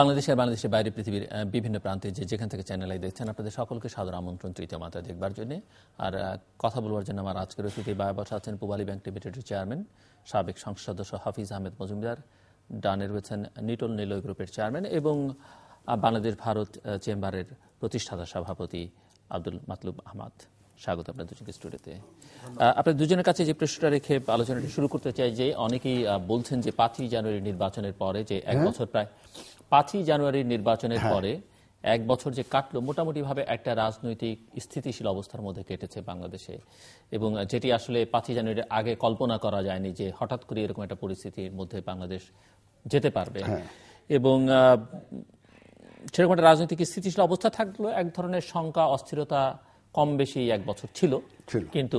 বাংলাদেশের বাংলাদেশের বাইরে পৃথিবীর বিভিন্ন প্রান্তে যে যেখান থেকে চ্যানেল আই দেখছেন আপনাদের সকলকে সাদর আমন্ত্রণ তৃতীয় মাত্রা দেখবার জন্য আর কথা বলবার জন্য আমার আজকের অতিথি বসা আছেন পুবালী ব্যাংক লিমিটেডের চেয়ারম্যান সাবেক সংসদ সদস্য হাফিজ আহমেদ মজুমদার ডানে রয়েছেন নিটল নিলয় গ্রুপের চেয়ারম্যান এবং বাংলাদেশ ভারত চেম্বারের প্রতিষ্ঠাতা সভাপতি আব্দুল মাতলুব আহমদ স্বাগত আপনার দুজনকে স্টুডিওতে আপনার দুজনের কাছে যে প্রশ্নটা রেখে আলোচনাটি শুরু করতে চাই যে অনেকেই বলছেন যে পাঁচই জানুয়ারি নির্বাচনের পরে যে এক হ্যাঁ। বছর প্রায় পাঁচই জানুয়ারির নির্বাচনের হ্যাঁ। পরে এক বছর যে কাটলো মোটামুটি ভাবে একটা রাজনৈতিক স্থিতিশীল অবস্থার মধ্যে কেটেছে বাংলাদেশে এবং যেটি আসলে পাঁচই জানুয়ারির আগে কল্পনা করা যায়নি যে হঠাৎ করে এরকম একটা পরিস্থিতির মধ্যে বাংলাদেশ যেতে পারবে হ্যাঁ। এবং সেরকম একটা রাজনৈতিক স্থিতিশীল অবস্থা থাকলো এক ধরনের শঙ্কা অস্থিরতা কম বেশি এক বছর ছিল কিন্তু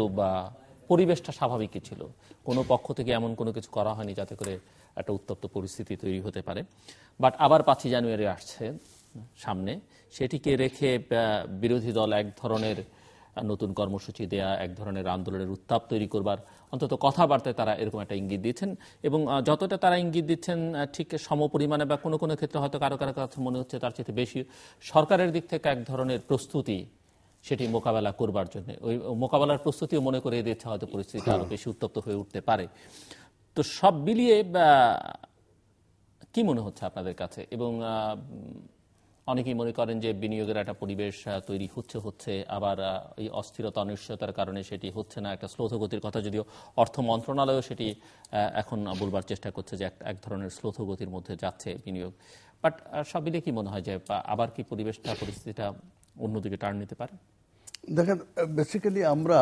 পরিবেশটা স্বাভাবিকই ছিল কোনো পক্ষ থেকে এমন কোনো কিছু করা হয়নি যাতে করে একটা উত্তপ্ত পরিস্থিতি তৈরি হতে পারে বাট আবার পাঁচই জানুয়ারি আসছে সামনে সেটিকে রেখে বিরোধী দল এক ধরনের নতুন কর্মসূচি দেয়া এক ধরনের আন্দোলনের উত্তাপ তৈরি করবার অন্তত কথাবার্তায় তারা এরকম একটা ইঙ্গিত দিচ্ছেন এবং যতটা তারা ইঙ্গিত দিচ্ছেন ঠিক সমপরিমাণে বা কোনো কোনো ক্ষেত্রে হয়তো কারো কারো কাছে মনে হচ্ছে তার চেয়ে বেশি সরকারের দিক থেকে এক ধরনের প্রস্তুতি সেটি মোকাবেলা করবার জন্য ওই মোকাবেলার প্রস্তুতিও মনে করে দিচ্ছে হয়তো পরিস্থিতি আরও হ্যাঁ। বেশি উত্তপ্ত হয়ে উঠতে পারে তো সব মিলিয়ে কি মনে হচ্ছে আপনাদের কাছে এবং অনেকেই মনে করেন যে বিনিয়োগের একটা পরিবেশ তৈরি হচ্ছে হচ্ছে আবার এই অস্থিরতা অনিশ্চয়তার কারণে সেটি হচ্ছে না একটা শ্লোথগতির কথা যদিও অর্থ মন্ত্রণালয়ও সেটি এখন বলবার চেষ্টা করছে যে এক ধরনের শ্লোথগতির মধ্যে যাচ্ছে বিনিয়োগ বাট সব মিলিয়ে কি মনে হয় যে আবার কি পরিবেশটা পরিস্থিতিটা অন্যদিকে টার্ন নিতে পারে দেখেন বেসিক্যালি আমরা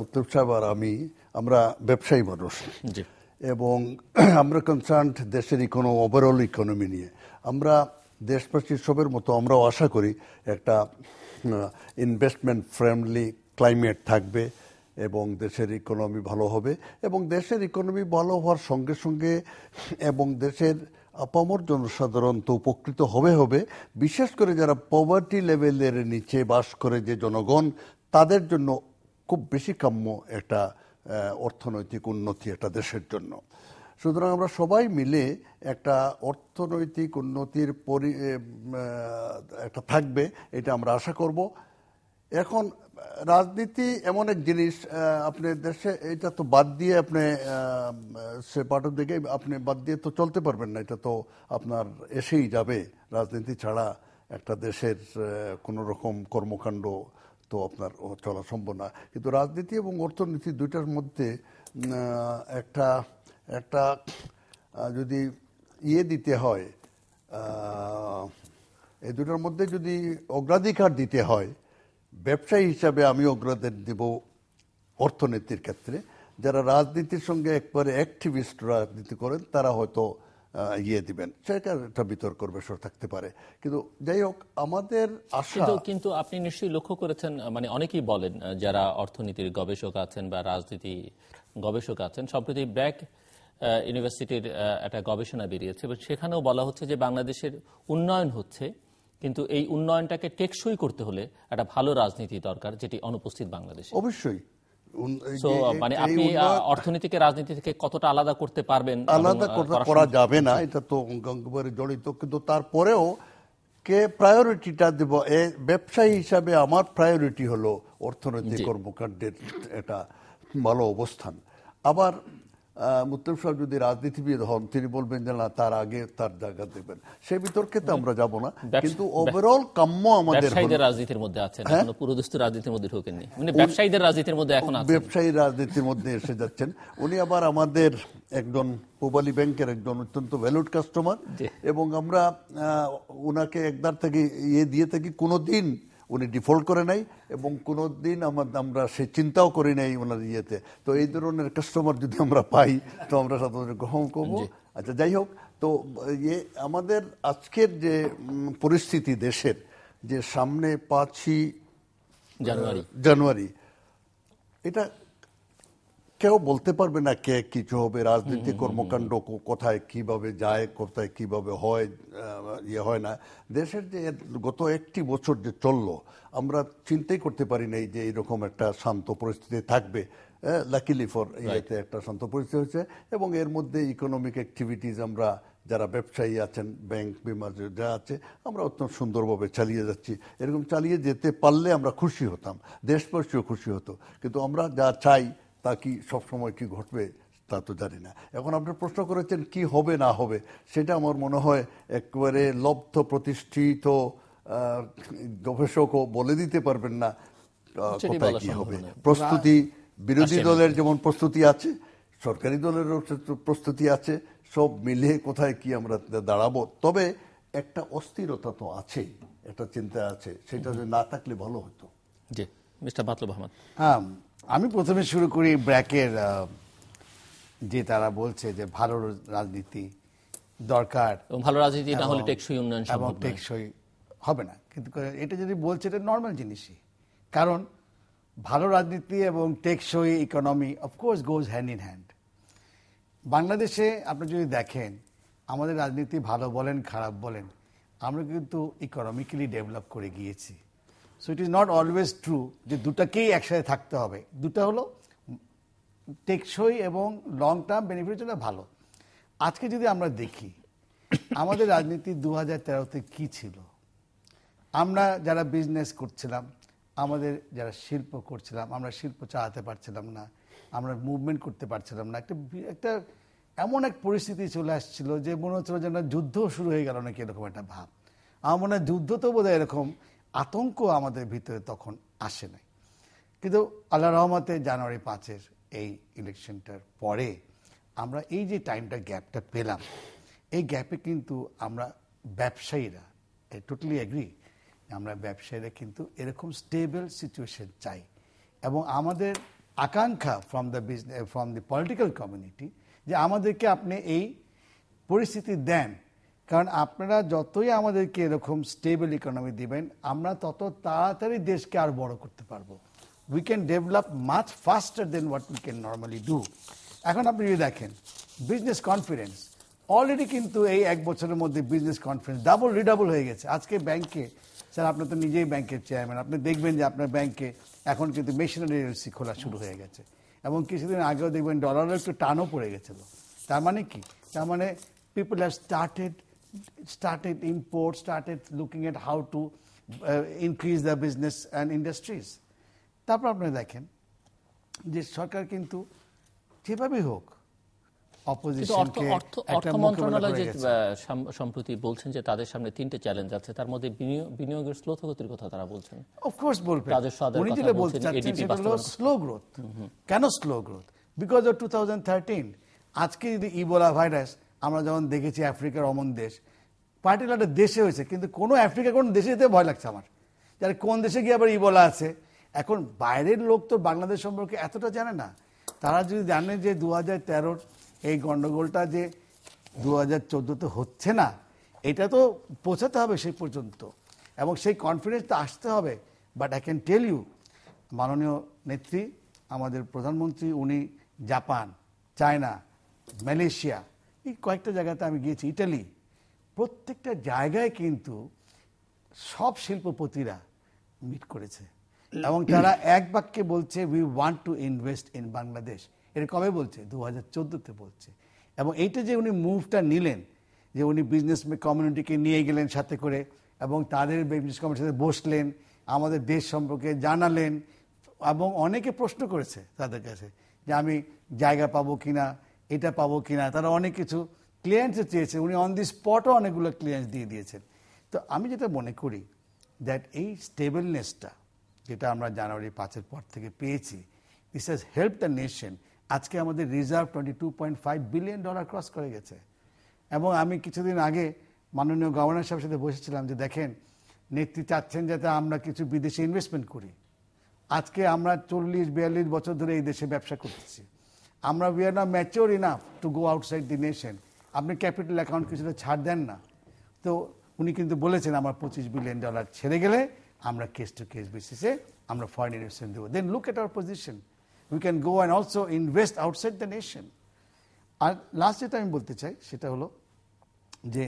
মুক্তব সাহেব আর আমি আমরা ব্যবসায়ী মানুষ এবং আমরা কনসার্ন দেশের ইকোনো ওভারঅল ইকোনমি নিয়ে আমরা দেশবাসীর সবের মতো আমরাও আশা করি একটা ইনভেস্টমেন্ট ফ্রেন্ডলি ক্লাইমেট থাকবে এবং দেশের ইকোনমি ভালো হবে এবং দেশের ইকোনমি ভালো হওয়ার সঙ্গে সঙ্গে এবং দেশের আপামর জনসাধারণ তো উপকৃত হবে হবে বিশেষ করে যারা পভার্টি লেভেলের নিচে বাস করে যে জনগণ তাদের জন্য খুব বেশি কাম্য একটা অর্থনৈতিক উন্নতি একটা দেশের জন্য সুতরাং আমরা সবাই মিলে একটা অর্থনৈতিক উন্নতির পরি একটা থাকবে এটা আমরা আশা করব এখন রাজনীতি এমন এক জিনিস আপনি দেশে এটা তো বাদ দিয়ে আপনি সে পাঠক দিকে আপনি বাদ দিয়ে তো চলতে পারবেন না এটা তো আপনার এসেই যাবে রাজনীতি ছাড়া একটা দেশের কোনো রকম কর্মকাণ্ড তো আপনার চলা সম্ভব না কিন্তু রাজনীতি এবং অর্থনীতি দুইটার মধ্যে একটা একটা যদি ইয়ে দিতে হয় এই দুটার মধ্যে যদি অগ্রাধিকার দিতে হয় ব্যবসায়ী হিসাবে আমি অগ্রাধিকার দেব অর্থনীতির ক্ষেত্রে যারা রাজনীতির সঙ্গে একবারে অ্যাক্টিভিস্ট রাজনীতি করেন তারা হয়তো ইয়ে দিবেন সেটা একটা বিতর্কর বিষয় থাকতে পারে কিন্তু যাই হোক আমাদের আশা কিন্তু আপনি নিশ্চয়ই লক্ষ্য করেছেন মানে অনেকেই বলেন যারা অর্থনীতির গবেষক আছেন বা রাজনীতি গবেষক আছেন সম্প্রতি ব্যাক ইউনিভার্সিটির একটা গবেষণা বেরিয়েছে এবং সেখানেও বলা হচ্ছে যে বাংলাদেশের উন্নয়ন হচ্ছে কিন্তু এই উন্নয়নটাকে টেকসই করতে হলে একটা ভালো রাজনীতি দরকার যেটি অনুপস্থিত বাংলাদেশ অবশ্যই মানে আপনি অর্থনীতিকে রাজনীতি থেকে কতটা আলাদা করতে পারবেন আলাদা করা যাবে না এটা তো একেবারে জড়িত কিন্তু তারপরেও কে প্রায়োরিটিটা দেব এ ব্যবসায়ী হিসাবে আমার প্রায়োরিটি হলো অর্থনৈতিক কর্মকাণ্ডের এটা ভালো অবস্থান আবার মুত্তফ সাহেব যদি রাজনীতিবিদ হন তিনি বলবেন যে না তার আগে তার জায়গা দেবেন সেই বিতর্কে তো আমরা যাব না কিন্তু ওভারঅল কাম্য আমাদের রাজনীতির মধ্যে আছেন হ্যাঁ? এখনো পুরোদস্ত রাজনীতির মধ্যে ঢোকেননি মানে ব্যবসায়ীদের রাজনীতির মধ্যে এখন আছেন ব্যবসায়ী রাজনীতির মধ্যে এসে যাচ্ছেন উনি আবার আমাদের একজন পূবালী ব্যাংকের একজন অত্যন্ত ভ্যালুড কাস্টমার এবং আমরা ওনাকে একবার থেকে ইয়ে দিয়ে থাকি কোনোদিন দিন উনি ডিফল্ট করে নাই এবং কোনো দিন আমার আমরা সে চিন্তাও করি নাই ওনার ইয়েতে তো এই ধরনের কাস্টমার যদি আমরা পাই তো আমরা সাধারণত গ্রহণ করবো আচ্ছা যাই হোক তো ইয়ে আমাদের আজকের যে পরিস্থিতি দেশের যে সামনে পাঁচই জানুয়ারি জানুয়ারি এটা কেউ বলতে পারবে না কে কিছু হবে রাজনীতি কর্মকাণ্ড কোথায় কিভাবে যায় কোথায় কিভাবে হয় ইয়ে হয় না দেশের যে গত একটি বছর যে চলল আমরা চিন্তাই করতে পারি নাই যে এরকম একটা শান্ত পরিস্থিতি থাকবে লাকিলি ফর ইয়েতে একটা শান্ত পরিস্থিতি হয়েছে এবং এর মধ্যে ইকোনমিক অ্যাক্টিভিটিস আমরা যারা ব্যবসায়ী আছেন ব্যাংক বিমা যা আছে আমরা অত্যন্ত সুন্দরভাবে চালিয়ে যাচ্ছি এরকম চালিয়ে যেতে পারলে আমরা খুশি হতাম দেশবাসীও খুশি হতো কিন্তু আমরা যা চাই তা কি সবসময় কি ঘটবে তা তো জানি না এখন আপনি প্রশ্ন করেছেন কি হবে না হবে সেটা আমার মনে হয় একবারে লব্ধ প্রতিষ্ঠিত গবেষকও বলে দিতে পারবেন না কোথায় কি হবে প্রস্তুতি আচ্ছা, বিরোধী দলের যেমন প্রস্তুতি আছে সরকারি দলেরও প্রস্তুতি আছে সব মিলিয়ে কোথায় কি আমরা দাঁড়াবো তবে একটা অস্থিরতা তো আছে একটা চিন্তা আছে সেটা যদি না থাকলে ভালো হতো জি মিস্টার বাতলু আহমদ হ্যাঁ আমি প্রথমে শুরু করি ব্র্যাকের যে তারা বলছে যে ভালো রাজনীতি দরকার ভালো রাজনীতি না হলে টেকসই উন্নয়ন সম্ভব টেকসই হবে না কিন্তু এটা যদি বলছে এটা নর্মাল জিনিসই কারণ ভালো রাজনীতি এবং টেকসই economy of course goes hand in hand বাংলাদেশে আপনি যদি দেখেন আমাদের রাজনীতি ভালো বলেন খারাপ বলেন আমরা কিন্তু ইকোনমিক্যালি ডেভেলপ করে গিয়েছি so it is not always true যে দুটাকেই একসাথে থাকতে হবে দুটা হলো টেকসই এবং লং টার্ম বেনিফিট জন্য ভালো আজকে যদি আমরা দেখি আমাদের রাজনীতি দু হাজার তেরোতে কী ছিল আমরা যারা বিজনেস করছিলাম আমাদের যারা শিল্প করছিলাম আমরা শিল্প চালাতে পারছিলাম না আমরা মুভমেন্ট করতে পারছিলাম না একটা একটা এমন এক পরিস্থিতি চলে আসছিল যে মনে হচ্ছিল যেন যুদ্ধ শুরু হয়ে গেল নাকি এরকম একটা ভাব আমার মনে হয় যুদ্ধ তো বোধহয় এরকম আতঙ্ক আমাদের ভিতরে তখন আসে নাই কিন্তু আল্লাহ রহমতে জানুয়ারি পাঁচের এই ইলেকশনটার পরে আমরা এই যে টাইমটা গ্যাপটা পেলাম এই গ্যাপে কিন্তু আমরা ব্যবসায়ীরা টোটালি অ্যাগ্রি আমরা ব্যবসায়ীরা কিন্তু এরকম স্টেবল সিচুয়েশন চাই এবং আমাদের আকাঙ্ক্ষা from the business from the political community যে আমাদেরকে আপনি এই পরিস্থিতি দেন কারণ আপনারা যতই আমাদেরকে এরকম স্টেবল ইকোনমি দিবেন আমরা তত তাড়াতাড়ি দেশকে আর বড় করতে পারবো we can develop much faster then what we can normally do এখন আপনি যদি দেখেন বিজনেস কনফিডেন্স অলরেডি কিন্তু এই এক বছরের মধ্যে বিজনেস কনফিডেন্স ডাবল রিডাবল হয়ে গেছে আজকে ব্যাংকে স্যার আপনি তো নিজেই ব্যাংকের চেয়ারম্যান আপনি দেখবেন যে আপনার ব্যাংকে এখন কিন্তু মেশিনারি এজেন্সি খোলা শুরু হয়ে গেছে এবং কিছুদিন আগেও দেখবেন ডলারও একটু টানও পড়ে গেছিল তার মানে কি তার মানে people have started started import, started looking at how to increase the business and industries তারপর আপনি দেখেন যে সরকার কিন্তু যেভাবেই হোক সম্প্রতি বলছেন যে তাদের সামনে তিনটে চ্যালেঞ্জ আছে তার মধ্যে বিনিয়োগের স্লোথগতির কথা তারা বলছেন অফকোর্স বলবেন উনি বলতে স্লো গ্রোথ কেন slow growth because of to আজকে যদি ইবোলা ভাইরাস আমরা যখন দেখেছি আফ্রিকার অমন দেশ পার্টিকুলার একটা দেশে হয়েছে কিন্তু কোনো আফ্রিকা কোন দেশে যেতে ভয় লাগছে আমার যার কোন দেশে গিয়ে আবার ইবোলা আছে এখন বাইরের লোক তো বাংলাদেশ সম্পর্কে এতটা জানে না তারা যদি জানে যে দু হাজার এই গন্ডগোলটা যে দু হাজার চোদ্দোতে হচ্ছে না এটা তো পৌঁছাতে হবে সেই পর্যন্ত এবং সেই কনফিডেন্স তো আসতে হবে but I can tell you মাননীয় নেত্রী আমাদের প্রধানমন্ত্রী উনি জাপান চায়না মালয়েশিয়া এই কয়েকটা জায়গাতে আমি গিয়েছি ইটালি প্রত্যেকটা জায়গায় কিন্তু সব শিল্পপতিরা মিট করেছে এবং তারা এক বাক্যে বলছে we want to invest in Bangladesh এটা কবে বলছে দু হাজার চোদ্দোতে বলছে এবং এইটা যে উনি মুভটা নিলেন যে উনি বিজনেস কমিউনিটিকে নিয়ে গেলেন সাথে করে এবং তাদের বিজনেস কমিউনিটির সাথে বসলেন আমাদের দেশ সম্পর্কে জানালেন এবং অনেকে প্রশ্ন করেছে তাদের কাছে যে আমি জায়গা পাবো কিনা এটা পাবো কিনা তারা অনেক কিছু ক্লিয়ারেন্সে চেয়েছে উনি অন দি স্পটও অনেকগুলো ক্লিয়ারেন্স দিয়ে দিয়েছেন তো আমি যেটা মনে করি দ্যাট এই স্টেবলনেসটা যেটা আমরা জানুয়ারি পাঁচের পর থেকে পেয়েছি this has help the nation আজকে আমাদের reserve twenty two point five billion dollar cross করে গেছে এবং আমি কিছুদিন আগে মাননীয় গভর্নর সাহেবের সাথে বসেছিলাম যে দেখেন নেত্রী চাচ্ছেন যাতে আমরা কিছু বিদেশে ইনভেস্টমেন্ট করি আজকে আমরা চল্লিশ বিয়াল্লিশ বছর ধরে এই দেশে ব্যবসা করতেছি আমরা উই আর না mature enough to go outside the nation আপনি ক্যাপিটাল অ্যাকাউন্ট কিছুটা ছাড় দেন না তো উনি কিন্তু বলেছেন আমার পঁচিশ বিলিয়ন ডলার ছেড়ে গেলে আমরা কেস টু কেস বেসিসে আমরা ফরেন ইনভেস্টমেন্ট দেবো then look at our position we can go and also invest outside the nation আর লাস্ট যেটা আমি বলতে চাই সেটা হলো যে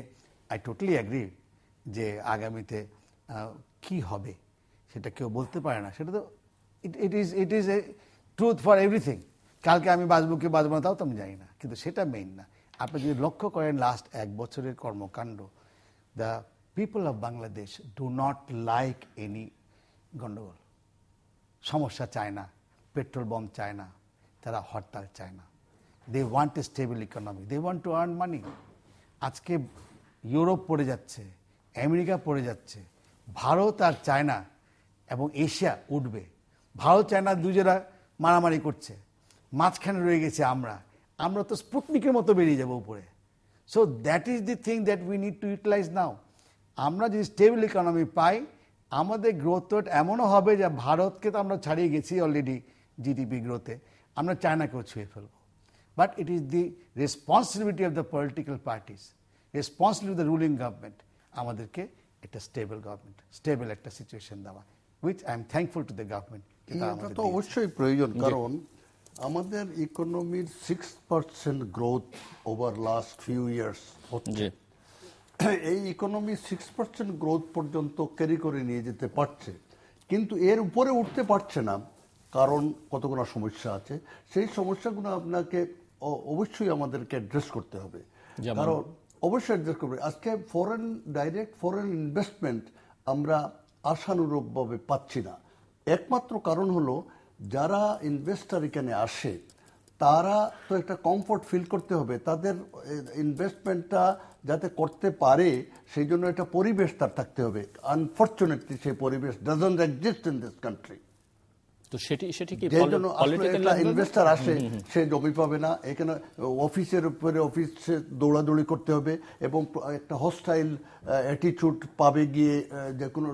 আই টোটালি অ্যাগ্রি যে আগামীতে কি হবে সেটা কেউ বলতে পারে না সেটা তো it it is it is a truth for everything কালকে আমি বাঁচব কি বাঁচবো না তাও তো আমি জানি না কিন্তু সেটা মেইন না আপনি যদি লক্ষ্য করেন লাস্ট এক বছরের কর্মকাণ্ড the people of Bangladesh do not like any গন্ডগোল সমস্যা চায় না পেট্রোল বম্ব চায় না তারা হরতাল চায় না they want a stable economy they want to earn money আজকে ইউরোপ পড়ে যাচ্ছে আমেরিকা পড়ে যাচ্ছে ভারত আর চায়না এবং এশিয়া উঠবে ভারত চায়না দুজেরা মারামারি করছে মাঝখানে রয়ে গেছে আমরা আমরা তো স্পুটনিকের মতো বেরিয়ে যাব উপরে so that is the thing that we need to utilise now আমরা যদি স্টেবল ইকোনমি পাই আমাদের গ্রোথ রেট এমনও হবে যে ভারতকে তো আমরা ছাড়িয়ে গেছি অলরেডি জিডিপি গ্রোথে আমরা চায়নাকেও ছুঁয়ে ফেলবো but it is the responsibility of the political parties responsibility of the ruling government আমাদেরকে একটা স্টেবল গভর্নমেন্ট স্টেবল একটা সিচুয়েশন দেওয়া with I am thankful to the government তো অবশ্যই প্রয়োজন কারণ আমাদের ইকোনমির six percent growth over last few years হচ্ছে এই ইকোনমি সিক্স পার্সেন্ট গ্রোথ পর্যন্ত ক্যারি করে নিয়ে যেতে পারছে কিন্তু এর উপরে উঠতে পারছে না কারণ কতগুলো সমস্যা আছে সেই সমস্যাগুলো আপনাকে অবশ্যই আমাদেরকে অ্যাড্রেস করতে হবে কারণ অবশ্যই অ্যাড্রেস করবে আজকে ফরেন ডাইরেক্ট ফরেন ইনভেস্টমেন্ট আমরা আশানুরূপভাবে পাচ্ছি না একমাত্র কারণ হলো যারা ইনভেস্টার এখানে আসে তারা তো একটা কমফোর্ট ফিল করতে হবে তাদের ইনভেস্টমেন্টটা যাতে করতে পারে সেই জন্য একটা পরিবেশ তার থাকতে হবে আনফর্চুনেটলি সেই পরিবেশ doesn't exist in this country অফিসের উপরে দৌড়াদৌড়ি করতে হবে এবং একটা হস্টাইল অ্যাটিচিউড পাবে গিয়ে যে কোনো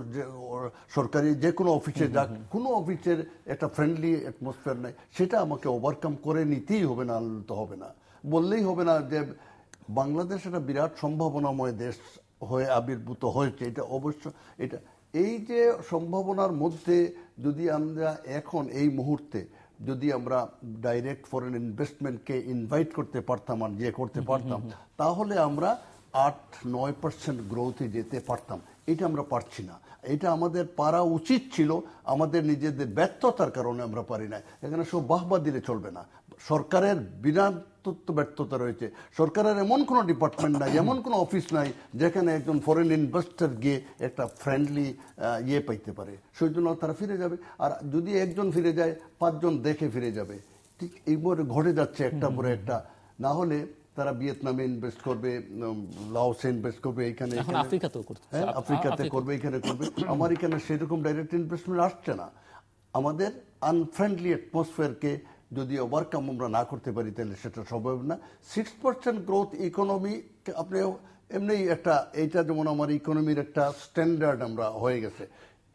সরকারি যে কোনো অফিসে যাক কোনো অফিসের একটা ফ্রেন্ডলি অ্যাটমসফিয়ার নেই সেটা আমাকে ওভারকাম করে নিতেই হবে না আনন্দ হবে না বললেই হবে না যে বাংলাদেশ একটা বিরাট সম্ভাবনাময় দেশ হয়ে আবির্ভূত হয়েছে এটা অবশ্য এটা এই যে সম্ভাবনার মধ্যে যদি আমরা এখন এই মুহূর্তে যদি আমরা ডাইরেক্ট ফরেন ইনভেস্টমেন্টকে ইনভাইট করতে পারতাম আর যে করতে পারতাম তাহলে আমরা আট নয় পার্সেন্ট গ্রোথে যেতে পারতাম এটা আমরা পারছি না এটা আমাদের পারা উচিত ছিল আমাদের নিজেদের ব্যর্থতার কারণে আমরা পারি না এখানে সব বাহবা দিলে চলবে না সরকারের বিরাট ব্যর্থতা রয়েছে সরকারের এমন কোনো ডিপার্টমেন্ট নাই এমন কোনো অফিস নাই যেখানে একজন ফরেন ইনভেস্টার গিয়ে একটা ফ্রেন্ডলি ইয়ে পাইতে পারে সেই জন্য তারা ফিরে যাবে আর যদি একজন ফিরে যায় পাঁচজন দেখে ফিরে যাবে ঠিক এইভাবে ঘটে যাচ্ছে একটা পরে একটা না হলে তারা ভিয়েতনামে ইনভেস্ট করবে লাওসে ইনভেস্ট করবে এখানে হ্যাঁ আফ্রিকাতে করবে এখানে করবে আমার এখানে সেরকম ডাইরেক্ট ইনভেস্টমেন্ট আসছে না আমাদের আনফ্রেন্ডলি অ্যাটমসফিয়ারকে যদি ওভারকাম আমরা না করতে পারি তাহলে সেটা সম্ভব না সিক্স পার্সেন্ট গ্রোথ ইকোনমি আপনি এমনি একটা এইটা যেমন আমার ইকোনমির একটা স্ট্যান্ডার্ড আমরা হয়ে গেছে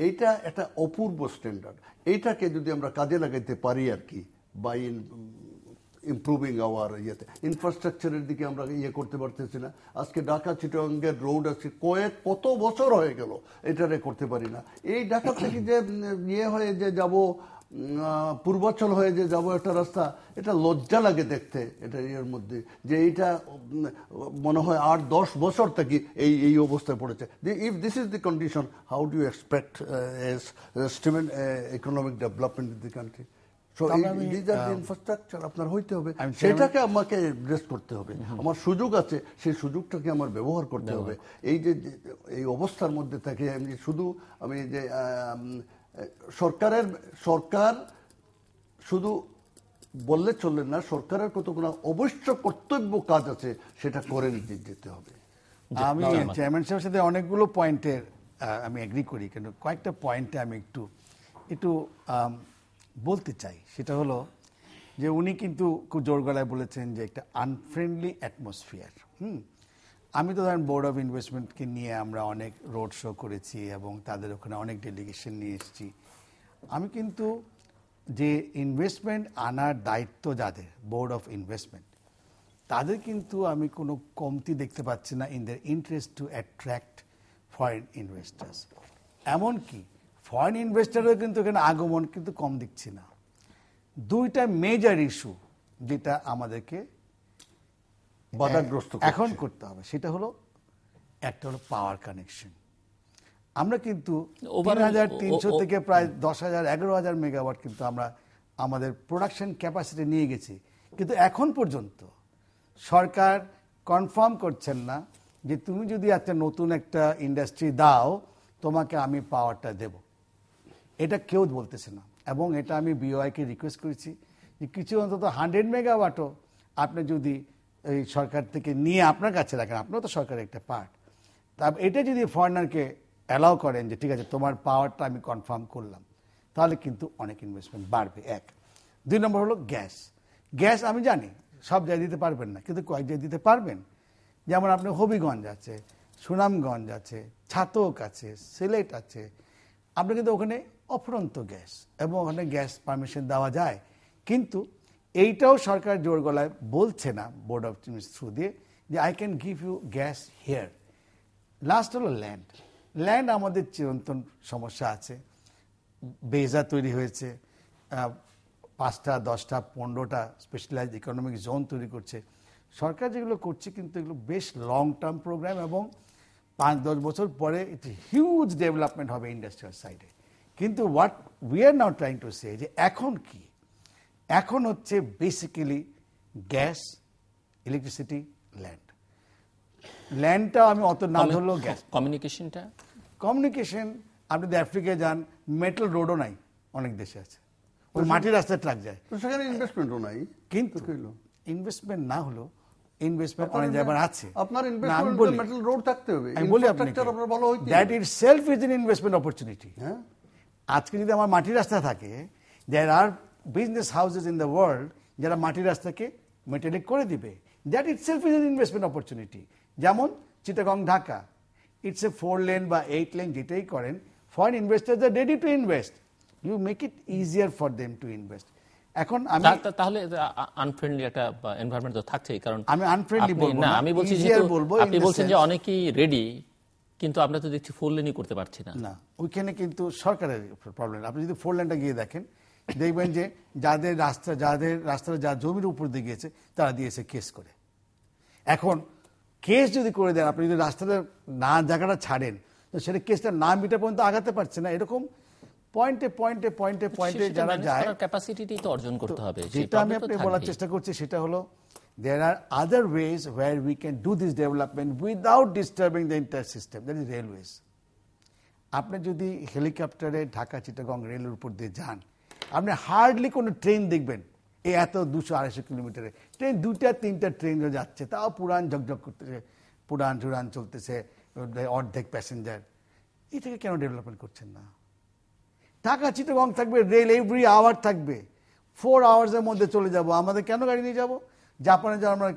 এইটা একটা অপূর্ব স্ট্যান্ডার্ড এইটাকে যদি আমরা কাজে লাগাইতে পারি আর কি বা ইন ইম্প্রুভিং আওয়ার ইয়েতে ইনফ্রাস্ট্রাকচারের দিকে আমরা ইয়ে করতে পারতেছি না আজকে ঢাকা চিটঙ্গের রোড আছে কয়েক কত বছর হয়ে গেল এটারে করতে পারি না এই ঢাকা থেকে যে ইয়ে হয়ে যে যাব পূর্বাচল হয়ে যে যাব একটা রাস্তা এটা লজ্জা লাগে দেখতে এটা ইয়ের মধ্যে যে এইটা মনে হয় আট দশ বছর থেকে এই এই অবস্থায় পড়েছে if this is the condition how do expect স্টিমেন economic development in the country আপনার হইতে হবে সেটাকে আমাকে রেস্ট করতে হবে হ্যাঁ, হ্যাঁ। আমার সুযোগ আছে সেই সুযোগটাকে আমার ব্যবহার করতে হবে এই যে এই অবস্থার মধ্যে থাকে আমি শুধু আমি যে সরকারের সরকার শুধু বললে চললেন না সরকারের কতগুলো অবশ্য কর্তব্য কাজ আছে সেটা করে নিতে যেতে হবে আমি চেয়ারম্যান সাহেবের সাথে অনেকগুলো পয়েন্টের আমি এগ্রি করি কিন্তু কয়েকটা পয়েন্টে আমি একটু একটু বলতে চাই সেটা হলো যে উনি কিন্তু খুব জোর গলায় বলেছেন যে একটা আনফ্রেন্ডলি অ্যাটমসফিয়ার হুম আমি তো ধরেন বোর্ড অফ ইনভেস্টমেন্টকে নিয়ে আমরা অনেক রোড শো করেছি এবং তাদের ওখানে অনেক ডেলিগেশন নিয়ে এসেছি আমি কিন্তু যে ইনভেস্টমেন্ট আনার দায়িত্ব যাদের বোর্ড অফ ইনভেস্টমেন্ট তাদের কিন্তু আমি কোনো কমতি দেখতে পাচ্ছি না in the interest to attract foreign investors এমনকি ফরেন ইনভেস্টারও কিন্তু এখানে আগমন কিন্তু কম দেখছি না দুইটা মেজার ইস্যু যেটা আমাদেরকে বাধাগ্রস্ত এখন করতে হবে সেটা হলো একটা হলো পাওয়ার কানেকশন আমরা কিন্তু তিন হাজার তিনশো থেকে প্রায় দশ হাজার এগারো হাজার মেগাওয়াট কিন্তু আমরা আমাদের প্রোডাকশন ক্যাপাসিটি নিয়ে গেছি কিন্তু এখন পর্যন্ত সরকার কনফার্ম করছেন না যে তুমি যদি একটা নতুন একটা ইন্ডাস্ট্রি দাও তোমাকে আমি পাওয়ারটা দেব এটা কেউ বলতেছে না এবং এটা আমি বিওআইকে রিকোয়েস্ট করেছি যে কিছু অন্তত হান্ড্রেড মেগাওয়াটও আপনি যদি এই সরকার থেকে নিয়ে আপনার কাছে রাখেন আপনারও তো সরকারের একটা পার্ট তা এটা যদি ফরেনারকে অ্যালাউ করেন যে ঠিক আছে তোমার পাওয়ারটা আমি কনফার্ম করলাম তাহলে কিন্তু অনেক ইনভেস্টমেন্ট বাড়বে এক দুই নম্বর হলো গ্যাস গ্যাস আমি জানি সব জায়গায় দিতে পারবেন না কিন্তু কয়েক জায়গায় দিতে পারবেন যেমন আপনি হবিগঞ্জ আছে সুনামগঞ্জ আছে ছাতক আছে সিলেট আছে আপনি কিন্তু ওখানে অফুরন্ত গ্যাস এবং ওখানে গ্যাস পারমিশন দেওয়া যায় কিন্তু এইটাও সরকার জোর গলায় বলছে না বোর্ড অফ ট্রিমিস থ্রু দিয়ে যে I can give you gas here last হলো ল্যান্ড ল্যান্ড আমাদের চিরন্তন সমস্যা আছে বেজা তৈরি হয়েছে পাঁচটা দশটা পনেরোটা স্পেশালাইজ ইকোনমিক জোন তৈরি করছে সরকার যেগুলো করছে কিন্তু এগুলো বেশ লং টার্ম প্রোগ্রাম এবং পাঁচ দশ বছর পরে ইট হিউজ ডেভেলপমেন্ট হবে ইন্ডাস্ট্রিয়াল সাইডে কিন্তু what we are not trying to say যে এখন কী এখন হচ্ছে বেসিক্যালি গ্যাস ইলেকট্রিসিটি ল্যান্ড ল্যান্ডটা আমি অত না ধরলেও গ্যাস কমিউনিকেশনটা কমিউনিকেশন আপনি যদি আফ্রিকায় যান মেটাল রোডও নাই অনেক দেশে আছে ওই মাটির রাস্তায় ট্রাক যায় তো সেখানে ইনভেস্টমেন্টও নাই কিন্তু ইনভেস্টমেন্ট না হলো ইনভেস্টমেন্ট অনেক জায়গায় আছে আপনার ইনভেস্টমেন্ট মেটাল রোড থাকতে হবে আমি বলি আপনার বলা হইছে that it self is in investment opportunity হ্যাঁ আজকে যদি আমার মাটির রাস্তা থাকে there are business houses in the world যারা মাটির রাস্তাকে মেটালিক করে দিবে that its self is an investment opportunity যেমন Chittagong Dhaka it's a four lane বা এইট লেন যেটাই করেন foreign investor the ready to invest you make it easier for them to invest এখন আমি তাহলে আনফ্রেন্ডলি একটা এনভায়রনমেন্ট তো থাকছেই কারণ আমি আনফ্রেন্ডলি বলবো না আমি বলছি যে আপনি বলছেন যে অনেকেই রেডি কিন্তু আমরা তো দেখছি ফোর লেনই করতে পারছি না না ওইখানে কিন্তু সরকারের প্রবলেম আপনি যদি ফোর লেনটা গিয়ে দেখেন দেখবেন যে যাদের রাস্তা যাদের রাস্তা যা জমির উপর দিয়ে গিয়েছে তারা দিয়েছে কেস করে এখন কেস যদি করে দেন আপনি যদি রাস্তাটা না জায়গাটা ছাড়েন তো সেটা কেসটা না মিটা পর্যন্ত আগাতে পারছে না এরকম পয়েন্টে পয়েন্টে পয়েন্টে পয়েন্টে যারা যায় ক্যাপাসিটি তো অর্জন করতে হবে যেটা আমি আপনাকে বলার চেষ্টা করছি সেটা হলো there are other ways where we can do this development without disturbing the inter system that is railways আপনি যদি হেলিকপ্টারে ঢাকা চিটাগং রেলের উপর দিয়ে যান আপনি হার্ডলি কোনো ট্রেন দেখবেন এই এত দুশো আড়াইশো কিলোমিটারে ট্রেন দুটা তিনটা ট্রেন যাচ্ছে তাও পুরান ঝকঝক করতেছে পুরান টুরান চলতেছে অর্ধেক প্যাসেঞ্জার এটাকে কেন ডেভেলপমেন্ট করছেন না ঢাকা চিটগং থাকবে রেল এভরি আওয়ার থাকবে ফোর আওয়ার্সের মধ্যে চলে যাব আমাদের কেন গাড়ি নিয়ে যাব জাপানে যাওয়া আমরা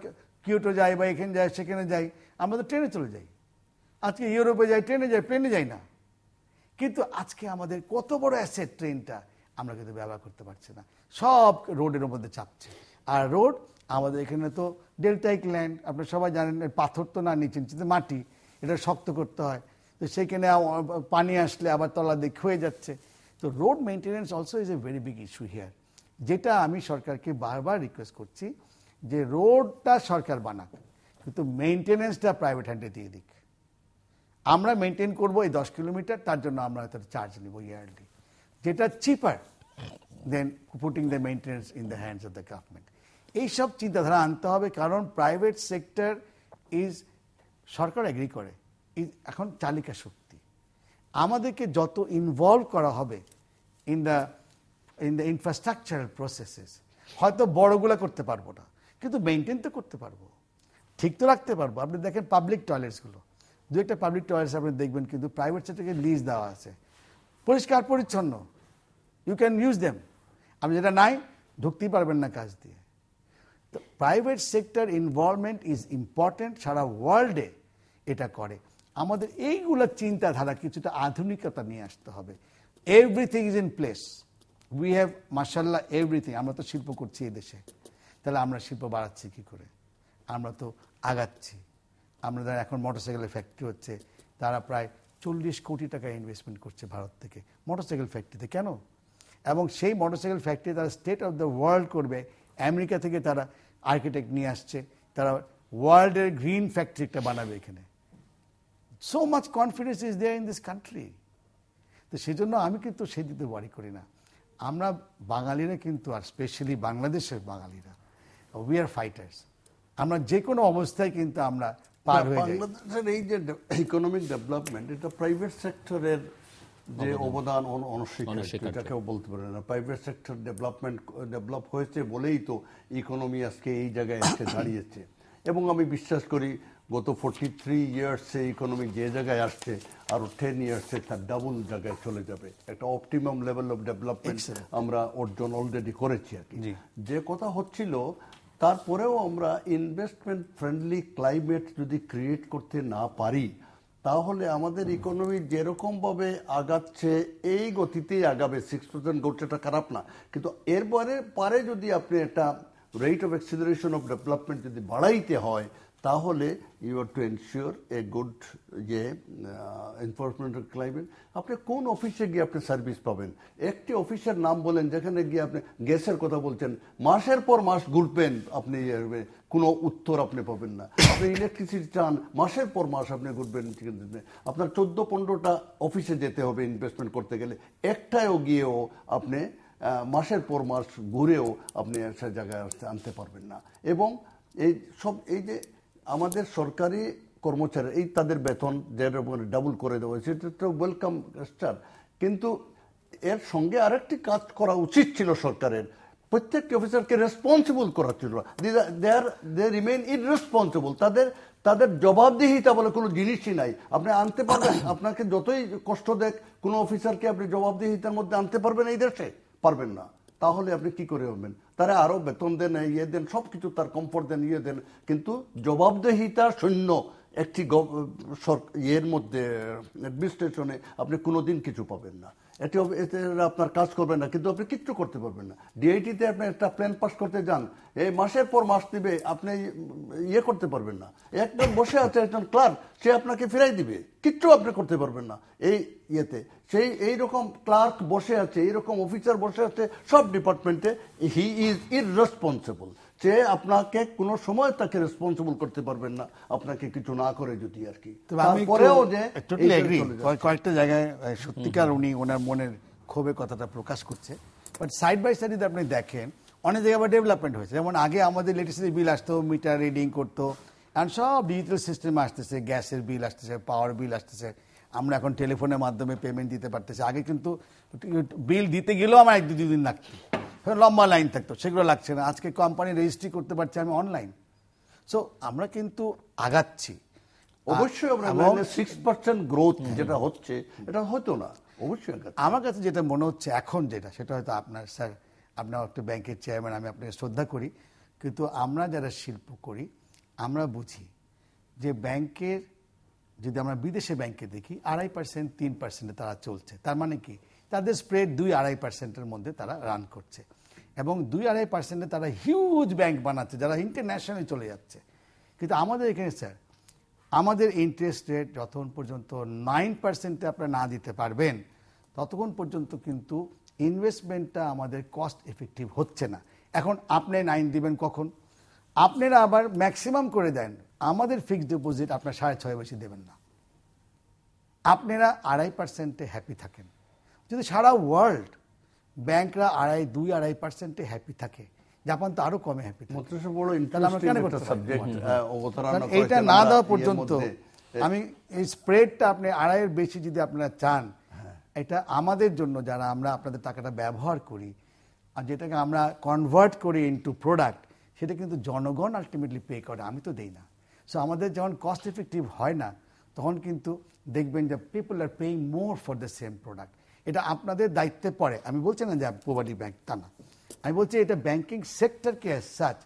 কিউটো যাই বা এখানে যাই সেখানে যাই আমরা ট্রেনে চলে যাই আজকে ইউরোপে যাই ট্রেনে যাই প্লেনে যাই না কিন্তু আজকে আমাদের কত বড় অ্যাসেট ট্রেনটা আমরা কিন্তু ব্যবহার করতে পারছি না সব রোডের মধ্যে চাপছে আর রোড আমাদের এখানে তো ডেল্টাইক ল্যান্ড আপনার সবাই জানেন পাথর তো না নিচে নিচে মাটি এটা শক্ত করতে হয় তো সেখানে পানি আসলে আবার তলা দিক হয়ে যাচ্ছে তো road maintenance also is a very big issue here যেটা আমি সরকারকে বারবার রিকোয়েস্ট করছি যে রোডটা সরকার বানাক কিন্তু মেনটেন্যান্সটা প্রাইভেট হ্যান্ডে দিয়ে দিক আমরা মেনটেন করবো এই দশ কিলোমিটার তার জন্য আমরা হয়তো চার্জ নেবো ইয়ারলি যেটা cheaper than putting the maintenance in the hands of the government এইসব চিন্তাধারা আনতে হবে কারণ প্রাইভেট সেক্টর ইজ সরকার অ্যাগ্রি করে ইজ এখন চালিকা শক্তি আমাদেরকে যত ইনভলভ করা হবে in the in the infrastructural processes হয়তো বড়গুলো করতে পারবো না কিন্তু মেনটেন তো করতে পারবো ঠিক তো রাখতে পারবো আপনি দেখেন পাবলিক টয়লেটসগুলো দু একটা পাবলিক টয়লেটস আপনি দেখবেন কিন্তু প্রাইভেট সেক্টরকে লিজ দেওয়া আছে পরিষ্কার পরিচ্ছন্ন ইউ ক্যান ইউজ দেম আমি যেটা নাই ঢুকতেই পারবেন না কাজ দিয়ে তো private sector involvement is important সারা ওয়ার্ল্ডে এটা করে আমাদের এইগুলো চিন্তাধারা কিছুটা আধুনিকতা নিয়ে আসতে হবে everything is in place we have মার্শাল্লাহ এভরিথিং আমরা তো শিল্প করছি এই দেশে তাহলে আমরা শিল্প বাড়াচ্ছি কি করে আমরা তো আগাচ্ছি আমরা যারা এখন মোটরসাইকেলের ফ্যাক্টরি হচ্ছে তারা প্রায় চল্লিশ কোটি টাকা ইনভেস্টমেন্ট করছে ভারত থেকে মোটরসাইকেল ফ্যাক্টরিতে কেন এবং সেই মোটরসাইকেল ফ্যাক্টরি তারা স্টেট অফ দ্য ওয়ার্ল্ড করবে আমেরিকা থেকে তারা আর্কিটেক্ট নিয়ে আসছে তারা ওয়ার্ল্ডের গ্রিন ফ্যাক্টরিটা বানাবে এখানে so much confidence is there in this country তো সেই জন্য আমি কিন্তু দিতে ওয়ারি করি না আমরা বাঙালিরা কিন্তু আর স্পেশালি বাংলাদেশের বাঙালিরা উই আর ফাইটার্স আমরা যে কোনো অবস্থায় কিন্তু আমরা পার হয়ে যায় বাংলাদেশের এই যে ইকোনমিক ডেভেলপমেন্ট এটা প্রাইভেট সেক্টরের যে অবদান অনস্বীকার্য এটাকেও বলতে পারে না প্রাইভেট সেক্টর ডেভেলপমেন্ট ডেভেলপ হয়েছে বলেই তো ইকোনমি আজকে এই জায়গায় এসে দাঁড়িয়েছে এবং আমি বিশ্বাস করি গত ফোর্টি থ্রি ইয়ার্সে ইকোনমি যে জায়গায় আসছে আরও টেন ইয়ার্সে তার ডাবল জায়গায় চলে যাবে একটা অপটিমাম লেভেল অফ ডেভেলপমেন্ট আমরা অর্জন অলরেডি করেছি আর কি যে কথা হচ্ছিল তারপরেও আমরা ইনভেস্টমেন্ট ফ্রেন্ডলি ক্লাইমেট যদি ক্রিয়েট করতে না পারি তাহলে আমাদের ইকোনমি যেরকমভাবে আগাচ্ছে এই গতিতেই আগাবে সিক্স পার্সেন্ট গোলটা খারাপ না কিন্তু এরপরে পারে যদি আপনি একটা rate of acceleration of development যদি বাড়াইতে হয় তাহলে you are to ensure a good যে এনফোর্সমেন্টের ক্লাইমেট আপনি কোন অফিসে গিয়ে আপনি সার্ভিস পাবেন একটি অফিসের নাম বলেন যেখানে গিয়ে আপনি গ্যাসের কথা বলছেন মাসের পর মাস ঘুরবেন আপনি কোনো উত্তর আপনি পাবেন না আপনি ইলেকট্রিসিটি চান মাসের পর মাস আপনি ঘুরবেন আপনার চোদ্দো পনেরোটা অফিসে যেতে হবে ইনভেস্টমেন্ট করতে গেলে একটায়ও গিয়েও আপনি মাসের পর মাস ঘুরেও আপনি একটা জায়গায় আনতে পারবেন না এবং এই সব এই যে আমাদের সরকারি কর্মচারী এই তাদের বেতন যেরকম ডাবল করে দেওয়া হয়েছে এটা তো ওয়েলকাম স্টার কিন্তু এর সঙ্গে আরেকটি কাজ করা উচিত ছিল সরকারের প্রত্যেকটি অফিসারকে রেসপন্সিবল করা ছিল দে আর দে রিমেন ইনরেসপন্সিবল তাদের তাদের জবাবদিহিতা বলে কোনো জিনিসই নাই আপনি আনতে পারবেন আপনাকে যতই কষ্ট দেখ কোনো অফিসারকে আপনি জবাবদিহিতার মধ্যে আনতে পারবেন এই দেশে পারবেন না তাহলে আপনি কি করে হবেন তারা আরও বেতন দেন ইয়ে দেন সবকিছু তার কমফর্ট দেন ইয়ে দেন কিন্তু জবাবদেহিতা শূন্য একটি ইয়ের মধ্যে অ্যাডমিনিস্ট্রেশনে আপনি কোনোদিন কিছু পাবেন না এটি এতে আপনার কাজ করবে না কিন্তু আপনি কিচ্ছু করতে পারবেন না ডিআইটিতে আপনি একটা প্ল্যান পাস করতে যান এই মাসের পর মাস দিবে আপনি ইয়ে করতে পারবেন না একজন বসে আছে একজন ক্লার্ক সে আপনাকে ফিরাই দিবে কিচ্ছু আপনি করতে পারবেন না এই ইয়েতে সেই এই রকম ক্লার্ক বসে আছে এই রকম অফিসার বসে আছে সব ডিপার্টমেন্টে হি ইজ ইর রেসপন্সিবল যে আপনাকে কোনো সময় তাকে রেসপন্সিবল করতে পারবেন না আপনাকে কিছু না করে যদি আর কি তারপরেও যে কয়েকটা জায়গায় সত্যিকার উনি ওনার মনের ক্ষোভে কথাটা প্রকাশ করছে বাট সাইড বাই সাইড যদি আপনি দেখেন অনেক জায়গায় আবার ডেভেলপমেন্ট হয়েছে যেমন আগে আমাদের ইলেকট্রিসিটি বিল আসতো মিটার রিডিং করতো এখন সব ডিজিটাল সিস্টেম আসতেছে গ্যাসের বিল আসতেছে পাওয়ার বিল আসতেছে আমরা এখন টেলিফোনের মাধ্যমে পেমেন্ট দিতে পারতেছি আগে কিন্তু বিল দিতে গেলেও আমার এক দুদিন লাগতো লম্বা লাইন থাকতো সেগুলো লাগছে না আজকে কোম্পানি রেজিস্ট্রি করতে পারছি আমি অনলাইন সো আমরা কিন্তু আগাচ্ছি অবশ্যই সিক্স পার্সেন্ট গ্রোথ যেটা হচ্ছে এটা হতো না অবশ্যই আমার কাছে যেটা মনে হচ্ছে এখন যেটা সেটা হয়তো আপনার স্যার আপনার একটা ব্যাংকের চেয়ারম্যান আমি আপনাকে শ্রদ্ধা করি কিন্তু আমরা যারা শিল্প করি আমরা বুঝি যে ব্যাংকের যদি আমরা বিদেশে ব্যাংকে দেখি আড়াই পার্সেন্ট তিন পার্সেন্টে তারা চলছে তার মানে কি তাদের স্প্রেড দুই আড়াই পার্সেন্টের মধ্যে তারা রান করছে এবং দুই আড়াই পার্সেন্টে তারা হিউজ ব্যাংক বানাচ্ছে যারা ইন্টারন্যাশনালি চলে যাচ্ছে কিন্তু আমাদের এখানে স্যার আমাদের ইন্টারেস্ট রেট যতক্ষণ পর্যন্ত নাইন পার্সেন্টে আপনারা না দিতে পারবেন ততক্ষণ পর্যন্ত কিন্তু ইনভেস্টমেন্টটা আমাদের কস্ট এফেক্টিভ হচ্ছে না এখন আপনি নাইন দিবেন কখন আপনারা আবার ম্যাক্সিমাম করে দেন আমাদের ফিক্সড ডিপোজিট আপনার সাড়ে ছয় বেশি দেবেন না আপনারা আড়াই পার্সেন্টে হ্যাপি থাকেন যদি সারা ওয়ার্ল্ড ব্যাংকরা আড়াই দুই আড়াই পার্সেন্টে হ্যাপি থাকে জাপান তো আরো কমে হ্যাপি এইটা মানে না দেওয়া পর্যন্ত আমি এই স্প্রেডটা আপনি আড়াইয়ের বেশি যদি আপনারা চান এটা আমাদের জন্য যারা আমরা আপনাদের টাকাটা ব্যবহার করি আর যেটাকে আমরা কনভার্ট করি ইনটু প্রোডাক্ট সেটা কিন্তু জনগণ আলটিমেটলি পে করে আমি তো দেই না সো আমাদের যখন কস্ট এফেক্টিভ হয় না তখন কিন্তু দেখবেন যে people are paying more for the same product এটা আপনাদের দায়িত্বে পড়ে আমি বলছি না যে প্রবাদী ব্যাংক তা না আমি বলছি এটা ব্যাংকিং সেক্টরকে সাচ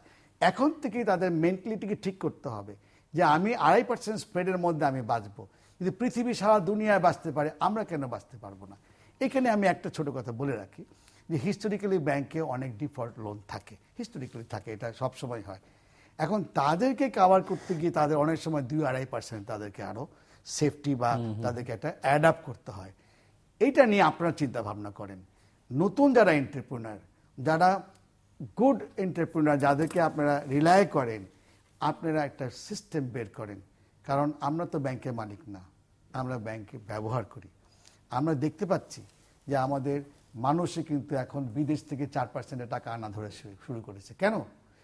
এখন থেকেই তাদের মেন্টালিটিকে ঠিক করতে হবে যে আমি আড়াই পার্সেন্ট স্প্রেডের মধ্যে আমি বাঁচব যদি পৃথিবী সারা দুনিয়ায় বাঁচতে পারে আমরা কেন বাঁচতে পারবো না এখানে আমি একটা ছোট কথা বলে রাখি যে হিস্টোরিক্যালি ব্যাংকে অনেক ডিফল্ট লোন থাকে হিস্টোরিক্যালি থাকে এটা সবসময় হয় এখন তাদেরকে কাভার করতে গিয়ে তাদের অনেক সময় দুই আড়াই পার্সেন্ট তাদেরকে আরও সেফটি বা তাদেরকে একটা অ্যাড করতে হয় এইটা নিয়ে আপনারা চিন্তা ভাবনা করেন নতুন যারা এন্টারপ্রেনার যারা গুড এন্টারপ্রেনার যাদেরকে আপনারা রিলাই করেন আপনারা একটা সিস্টেম বের করেন কারণ আমরা তো ব্যাংকের মালিক না আমরা ব্যাংকে ব্যবহার করি আমরা দেখতে পাচ্ছি যে আমাদের মানুষে কিন্তু এখন বিদেশ থেকে চার পার্সেন্টের টাকা আনা ধরে শুরু করেছে কেন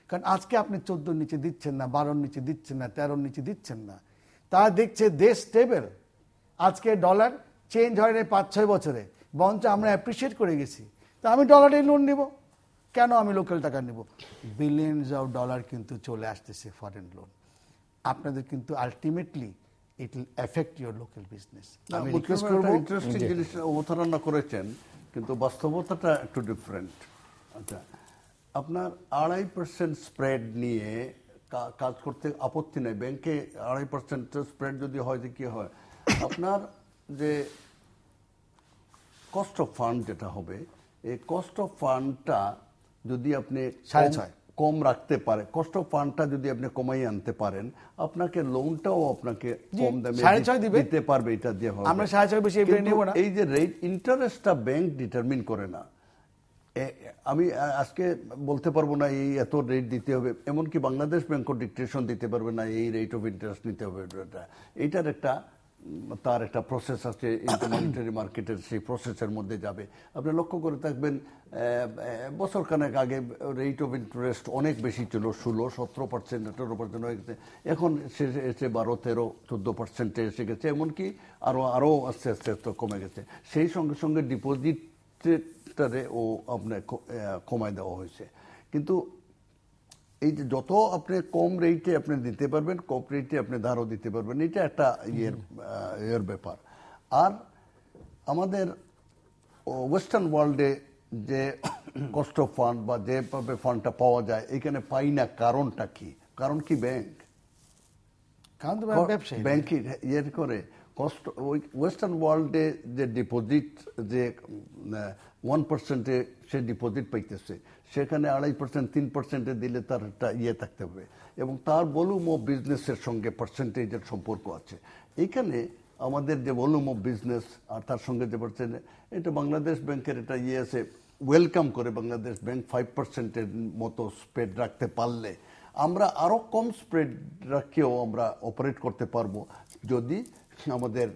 কারণ আজকে আপনি চোদ্দোর নিচে দিচ্ছেন না বারোর নিচে দিচ্ছেন না তেরোর নিচে দিচ্ছেন না তারা দেখছে দেশ স্টেবেল আজকে ডলার চেঞ্জ হয় পাঁচ ছয় বছরে বরঞ্চ আমরা অ্যাপ্রিসিয়েট করে গেছি তা আমি ডলারে লোন নিব কেন আমি লোকাল টাকা নেব বিলিয়নস অফ ডলার কিন্তু চলে আসতেছে ফরেন লোন আপনাদের কিন্তু ultimately it will affect your local business আমি রিকোয়েস্ট করব ইন্টারেস্টিং জিনিস অবতারণা করেছেন কিন্তু বাস্তবতাটা একটু ডিফারেন্ট আচ্ছা আপনার আড়াই পার্সেন্ট স্প্রেড নিয়ে কাজ করতে আপত্তি নেই ব্যাংকে আড়াই পার্সেন্ট স্প্রেড যদি হয় যে কি হয় আপনার যে কস্ট অফ ফান্ড যেটা হবে এই কস্ট অফ ফান্ডটা যদি আপনি সাড়ে ছয় কম রাখতে পারে কস্ট অফ ফান্ডটা যদি আপনি কমাই আনতে পারেন আপনাকে লোনটাও আপনাকে কম দামে সাড়ে ছয় দিবে দিতে পারবে এটা দিয়ে হবে আমরা সাড়ে ছয় বেশি এভাবে নেব না এই যে রেট ইন্টারেস্টটা ব্যাংক ডিটারমিন করে না আমি আজকে বলতে পারবো না এই এত রেট দিতে হবে এমনকি বাংলাদেশ ব্যাংকও ডিকটেশন দিতে পারবে না এই রেট অফ ইন্টারেস্ট নিতে হবে এটা এটার একটা তার একটা প্রসেস আছে ইন্টারমনিটারি মার্কেটের সেই প্রসেসের মধ্যে যাবে আপনি লক্ষ্য করে থাকবেন বছর খানেক আগে রেট অফ ইন্টারেস্ট অনেক বেশি ছিল ষোলো সতেরো পার্সেন্ট আঠেরো পার্সেন্ট হয়ে গেছে এখন সে এসে বারো তেরো চোদ্দো পার্সেন্টে এসে গেছে এমনকি আরও আরও আস্তে আস্তে আস্তে কমে গেছে সেই সঙ্গে সঙ্গে ডিপোজিটটারে ও আপনার কমায় দেওয়া হয়েছে কিন্তু এই যে যত আপনি কম রেটে আপনি দিতে পারবেন কম রেটে আপনি ধারও দিতে পারবেন এটা একটা ইয়ের ইয়ের ব্যাপার আর আমাদের ওয়েস্টার্ন ওয়ার্ল্ডে যে কষ্ট ফান্ড বা যেভাবে ফান্ডটা পাওয়া যায় এখানে পাই না কারণটা কি কারণ কি ব্যাংক ব্যাংকের ইয়ের করে কস্ট ওয়েস্টার্ন ওয়ার্ল্ডে যে ডিপোজিট যে ওয়ান পার্সেন্টে সে ডিপোজিট পাইতেছে সেখানে আড়াই পার্সেন্ট তিন পার্সেন্টে দিলে তার একটা ইয়ে থাকতে হবে এবং তার ভলিউম অফ বিজনেসের সঙ্গে পার্সেন্টেজের সম্পর্ক আছে এখানে আমাদের যে ভলিউম অফ বিজনেস আর তার সঙ্গে যে পার্সেন্ট এটা বাংলাদেশ ব্যাংকের এটা ইয়ে আছে ওয়েলকাম করে বাংলাদেশ ব্যাংক ফাইভ পার্সেন্টের মতো স্প্রেড রাখতে পারলে আমরা আরও কম স্প্রেড রাখিয়েও আমরা অপারেট করতে পারবো যদি আমাদের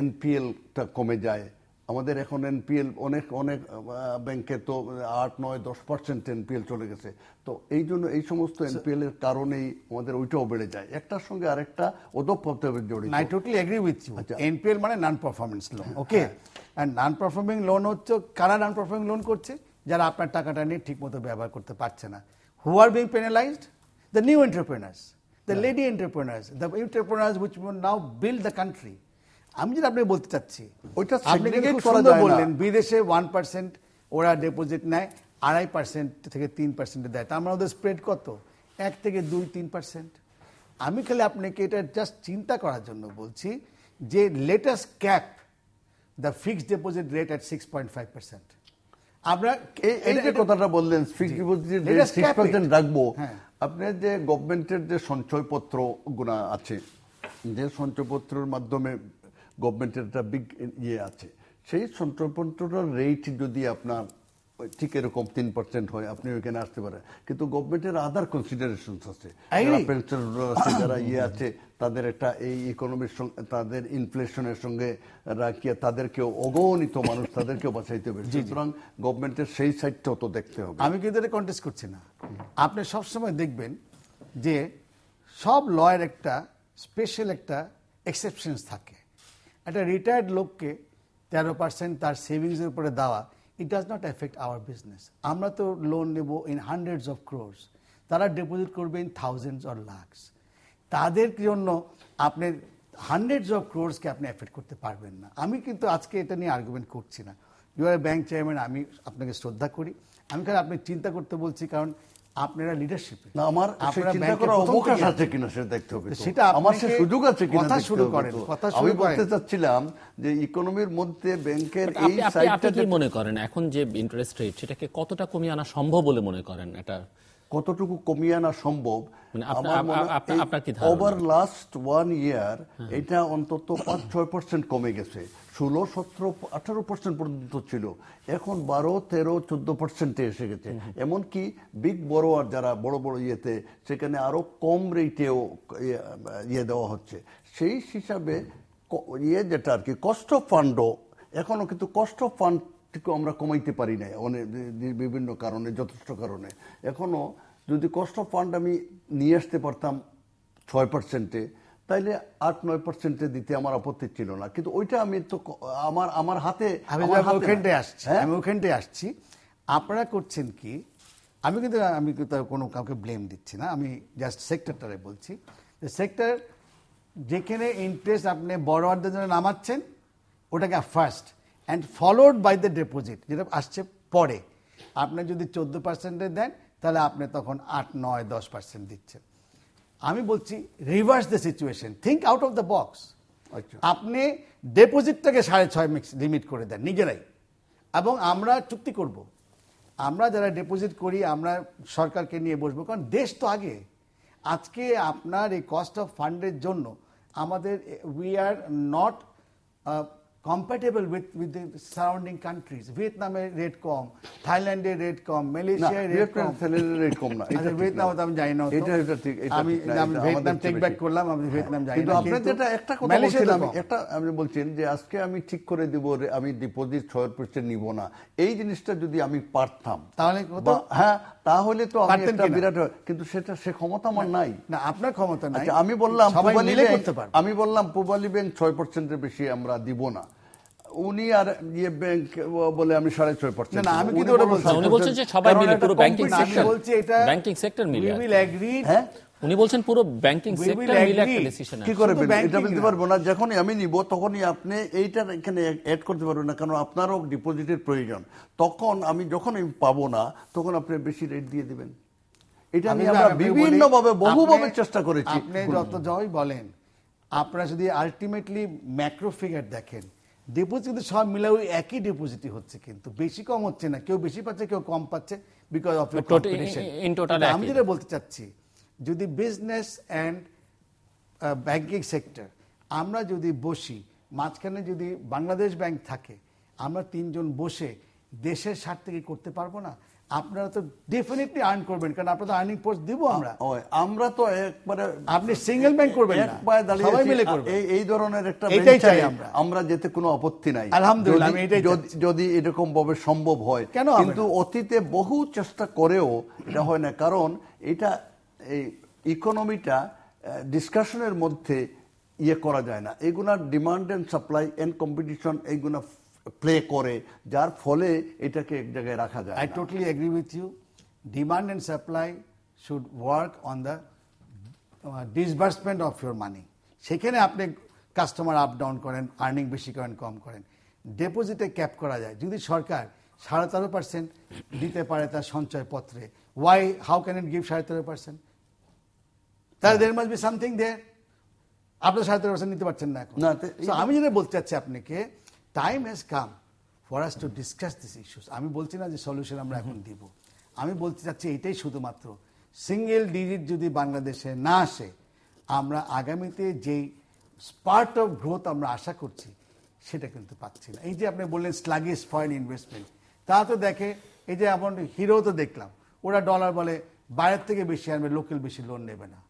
এনপিএলটা কমে যায় আমাদের এখন এনপিএল অনেক অনেক ব্যাংকে তো আট নয় দশ পার্সেন্ট এনপিএল চলে গেছে তো এই জন্য এই সমস্ত এনপিএল এর কারণেই আমাদের ওইটাও বেড়ে যায় একটার সঙ্গে আরেকটা ওতপ্রোতভাবে জড়িত I totally agree with you NPL মানে non performance loan okay and non performing loan হচ্ছে কারা নন পারফর্মিং লোন করছে যারা আপনার টাকাটা নিয়ে ঠিকমতো ব্যবহার করতে পারছে না who are being penalised the new entrepreneurs the lady entrepreneurs, the entrepreneurs which will build the country আমি যেটা আপনি বলতে চাচ্ছি ওইটা সেগ্রিগেট করা বললেন বিদেশে ওয়ান পার্সেন্ট ওরা ডিপোজিট নেয় আড়াই পার্সেন্ট থেকে তিন পার্সেন্ট দেয় তার মানে ওদের স্প্রেড কত এক থেকে দুই তিন পার্সেন্ট আমি খালি আপনাকে এটা জাস্ট চিন্তা করার জন্য বলছি যে latest cap the fixed deposit rate at six point five percent আমরা এই যে কথাটা বললেন রাখবো হ্যাঁ। আপনি যে গভর্নমেন্টের যে সঞ্চয়পত্র গুণা আছে যে সঞ্চয়পত্রের মাধ্যমে গভর্নমেন্টের একটা বিগ ইয়ে আছে সেই সঞ্চয়পত্রটার রেট যদি আপনার ঠিক এরকম তিন পার্সেন্ট হয় আপনি ওইখানে আসতে পারেন কিন্তু গভর্নমেন্টের আদার কনসিডারেশন আছে যারা ইয়ে আছে তাদের একটা এই ইকোনমির সঙ্গে তাদের ইনফ্লেশনের সঙ্গে রাখিয়া তাদেরকেও অগণিত মানুষ তাদেরকেও বাঁচাইতে হবে সুতরাং গভর্নমেন্টের সেই সাইডটাও তো দেখতে হবে আমি কিন্তু এটা কন্টেস্ট করছি না আপনি সবসময় দেখবেন যে সব লয়ের একটা স্পেশাল একটা এক্সেপশনস থাকে একটা রিটায়ার্ড লোককে তেরো পার্সেন্ট তার সেভিংসের উপরে দেওয়া it does not affect our business আমরা তো লোন নেব ইন হান্ড্রেডস অফ ক্রোর্স তারা ডিপোজিট করবে ইন থাউজেন্ডস অর লাখস তাদের জন্য আপনি হান্ড্রেডস অফ ক্রোর্সকে আপনি এফেক্ট করতে পারবেন না আমি কিন্তু আজকে এটা নিয়ে আর্গুমেন্ট করছি না ইউ আর ব্যাংক চেয়ারম্যান আমি আপনাকে শ্রদ্ধা করি আমি কারণ আপনি চিন্তা করতে বলছি কারণ আপনারা লিডারশিপে না আমার আপনারা চিন্তা করার অবকাশ আছে কিনা সেটা দেখতে হবে সেটা আমার সে সুযোগ আছে কিনা কথা শুরু করেন কথা শুরু আমি বলতে চাচ্ছিলাম যে ইকোনমির মধ্যে ব্যাংকের এই সাইডটা কি মনে করেন এখন যে ইন্টারেস্ট রেট সেটাকে কতটা কমিয়ে আনা সম্ভব বলে মনে করেন এটা কতটুকু কমিয়ে আনা সম্ভব ওভার লাস্ট ওয়ান ইয়ার এটা অন্তত পাঁচ ছয় পার্সেন্ট কমে গেছে ষোলো সতেরো আঠারো পার্সেন্ট পর্যন্ত ছিল এখন বারো তেরো চোদ্দ পার্সেন্টে এসে গেছে এমনকি বিগ বড় আর যারা বড় বড় ইয়েতে সেখানে আরও কম রেটেও ইয়ে দেওয়া হচ্ছে সেই হিসাবে ইয়ে যেটা আর কি কষ্ট ফান্ডও এখনও কিন্তু কষ্ট ফান্ডটিকে আমরা কমাইতে পারি না অনেক বিভিন্ন কারণে যথেষ্ট কারণে এখনও যদি কষ্ট ফান্ড আমি নিয়ে আসতে পারতাম ছয় পার্সেন্টে তাইলে আট নয় পার্সেন্টে দিতে আমার আপত্তি ছিল না কিন্তু ওইটা আমি তো আমার আমার হাতে আমি ওখানটে আসছি হ্যাঁ? আমি ওখানটায় আসছি আপনারা করছেন কি আমি কিন্তু আমি কিন্তু কোনো কাউকে ব্লেম দিচ্ছি না আমি জাস্ট সেক্টরটারে বলছি সেক্টর যেখানে ইন্টারেস্ট আপনি বড়োয়ারদের জন্য নামাচ্ছেন ওটাকে first and followed by the deposit যেটা আসছে পরে আপনি যদি চোদ্দো পার্সেন্টে দেন তাহলে আপনি তখন আট নয় দশ পার্সেন্ট দিচ্ছেন আমি বলছি reverse the situation think out of the box আপনি ডেপোজিটটাকে সাড়ে ছয় মিক্স লিমিট করে দেন নিজেরাই এবং আমরা চুক্তি করব। আমরা যারা ডেপোজিট করি আমরা সরকারকে নিয়ে বসবো কারণ দেশ তো আগে আজকে আপনার এই কস্ট অফ ফান্ডের জন্য আমাদের we are not compatible with, with the surrounding countries. Vietnam rate কম, থাইল্যান্ডে রেট কম, আমি এটা এটা ঠিক আমি আমি ভিয়েতনাম টেক ব্যাক করলাম আমি ভিয়েতনাম হ্যাঁ, কিন্তু আপনি যেটা একটা কথা বলছিলেন আমি একটা বলছেন যে আজকে আমি ঠিক করে দেব আমি ডিপোজিট 6% নিব না। এই জিনিসটা যদি আমি পারতাম তাহলে কত হ্যাঁ তাহলে তো আমি একটা বিরাট কিন্তু সেটা সে ক্ষমতা আমার নাই না আপনার ক্ষমতা নাই আচ্ছা, আমি বললাম আমি বললাম ব্যাংক ছয় পার্সেন্টের বেশি আমরা দিব না উনি আর ইয়ে ব্যাংক বলে আমি সাড়ে ছয় পার্সেন্ট না আমি কিন্তু ওটা বলছি উনি বলছেন যে সবাই মিলে পুরো ব্যাংকিং সেক্টর বলছি এটা ব্যাংকিং সেক্টর মিলে উই উইল এগ্রি হ্যাঁ উনি বলছেন পুরো ব্যাংকিং সেক্টর মিলে একটা ডিসিশন কি করে এটা বলতে পারবো না যখনই আমি নিব তখনই আপনি এখানে অ্যাড করতে পারবেন না কারণ আপনারও ডিপোজিটের প্রয়োজন তখন আমি যখন আমি পাবো না তখন আপনি বেশি রেট দিয়ে দিবেন এটা আমি আমরা বিভিন্নভাবে বহুভাবে চেষ্টা করেছি আপনি যত জয় বলেন আপনারা যদি আলটিমেটলি ম্যাক্রো ফিগার দেখেন ডিপোজিট কিন্তু সব মিলে ওই একই ডিপোজিটই হচ্ছে কিন্তু বেশি কম হচ্ছে না কেউ বেশি পাচ্ছে কেউ কম পাচ্ছে বিকজ অফ ইন টোটাল আমি যেটা বলতে চাচ্ছি যদি বিজনেস অ্যান্ড ব্যাংকিং সেক্টর আমরা যদি বসি মাঝখানে যদি বাংলাদেশ ব্যাংক থাকে আমরা তিনজন বসে দেশের স্বার্থে কি করতে পারবো না আপনারা তো ডেফিনেটলি আর্ন করবেন কারণ আপনারা তো আর্নিং পোস্ট দিব আমরা আমরা তো একবারে আপনি সিঙ্গেল ব্যাংক করবেন এক পায়ে দাঁড়িয়ে সবাই মিলে করবেন এই এই ধরনের একটা এটাই চাই আমরা আমরা যেতে কোনো আপত্তি নাই আলহামদুলিল্লাহ আমি এটাই যদি এরকম ভাবে সম্ভব হয় কেন কিন্তু অতীতে বহু চেষ্টা করেও এটা হয় না কারণ এটা এই ইকোনমিটা ডিসকাশনের মধ্যে ইয়ে করা যায় না এগুলা demand and supply and competition এইগুলা প্লে করে যার ফলে এটাকে এক জায়গায় রাখা যায় I totally agree with you demand and supply should work on the disbursement of your money সেখানে আপনি কাস্টমার আপ ডাউন করেন আর্নিং বেশি করেন কম করেন ডেপোজিটে ক্যাপ করা যায় যদি সরকার সাড়ে তেরো পার্সেন্ট দিতে পারে তার সঞ্চয়পত্রে why how can it give সাড়ে তেরো পার্সেন্ট তাহলে দেড় মাস বি সামথিং দেয়ার আপনার সাড়ে তেরো পার্সেন্ট নিতে পারছেন না এখন আমি যেটা বলতে চাচ্ছি আপনাকে time has come for us to discuss this issues আমি বলছি না যে সলিউশন আমরা এখন mm-hmm. দিব আমি বলতে চাচ্ছি এটাই শুধুমাত্র সিঙ্গেল ডিজিট যদি বাংলাদেশে না আসে আমরা আগামীতে যেই স্পার্ট অফ গ্রোথ আমরা আশা করছি সেটা কিন্তু পাচ্ছি না এই যে আপনি বললেন স্লাগিস ফরেন ইনভেস্টমেন্ট তা তো দেখে এই যে এমন হিরো তো দেখলাম ওরা ডলার বলে বাইরের থেকে বেশি আনবে লোকাল বেশি লোন নেবে না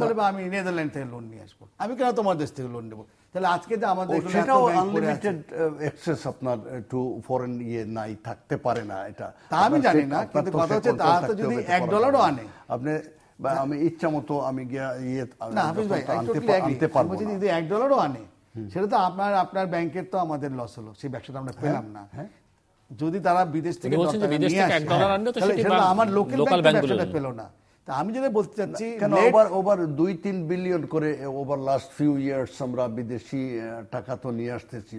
বলে আমি নেদারল্যান্ড থেকে লোন নিয়ে আসবো আমি কেন তোমার দেশ থেকে লোন নেবো তাহলে আজকে যে আমাদের সেটাও আনলিমিটেড অ্যাক্সেস আপনার ফরেন ইয়ে নাই থাকতে পারে না এটা তা আমি জানি না কিন্তু কথা হচ্ছে তা তো যদি এক ডলারও আনে আপনি আমি ইচ্ছা মতো আমি ইয়ে না হাফিজ ভাই আনতে পারবো যদি এক ডলারও আনে সেটা তো আপনার আপনার ব্যাংকের তো আমাদের লস হলো সেই ব্যবসাটা আমরা হ্যাঁ, পেলাম না হ্যাঁ। যদি তারা বিদেশ থেকে আমার লোকাল ব্যাংকগুলো পেলো না তা আমি যেটা বলতে চাচ্ছি ওভার ওভার দুই তিন বিলিয়ন করে ওভার লাস্ট ফিউ ইয়ার্স আমরা বিদেশি টাকা তো নিয়ে আসতেছি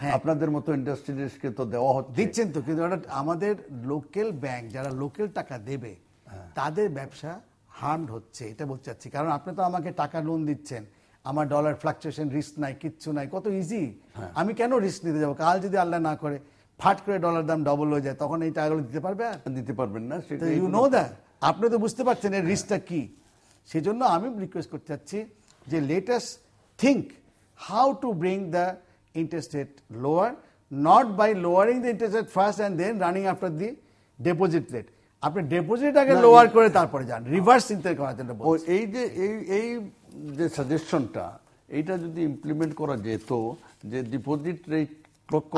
হ্যাঁ। আপনাদের মতো ইন্ডাস্ট্রিজকে তো দেওয়া হচ্ছে দিচ্ছেন তো কিন্তু আমাদের লোকেল ব্যাংক যারা লোকেল টাকা দেবে হ্যাঁ। তাদের ব্যবসা হার্মড হচ্ছে এটা বলতে চাচ্ছি কারণ আপনি তো আমাকে টাকা লোন দিচ্ছেন আমার ডলার ফ্লাকচুয়েশন রিস্ক নাই কিচ্ছু নাই কত ইজি হ্যাঁ। আমি কেন রিস্ক নিতে যাবো কাল যদি আল্লাহ না করে ফাট করে ডলার দাম ডবল হয়ে যায় তখন এই টাকাগুলো দিতে পারবে দিতে পারবেন না ইউ নো দ্যাট আপনি তো বুঝতে পারছেন এর রিস্কটা কী সেজন্য আমি রিকোয়েস্ট করতে চাচ্ছি যে latest think how to bring the interest rate lower not by lowering the interest rate first and then running after the deposit rate আপনি ডেপোজিট আগে লোয়ার করে তারপরে যান রিভার্স চিন্তা করার জন্য এই যে এই এই যে সাজেশনটা এইটা যদি ইমপ্লিমেন্ট করা যেত যে ডিপোজিট রেট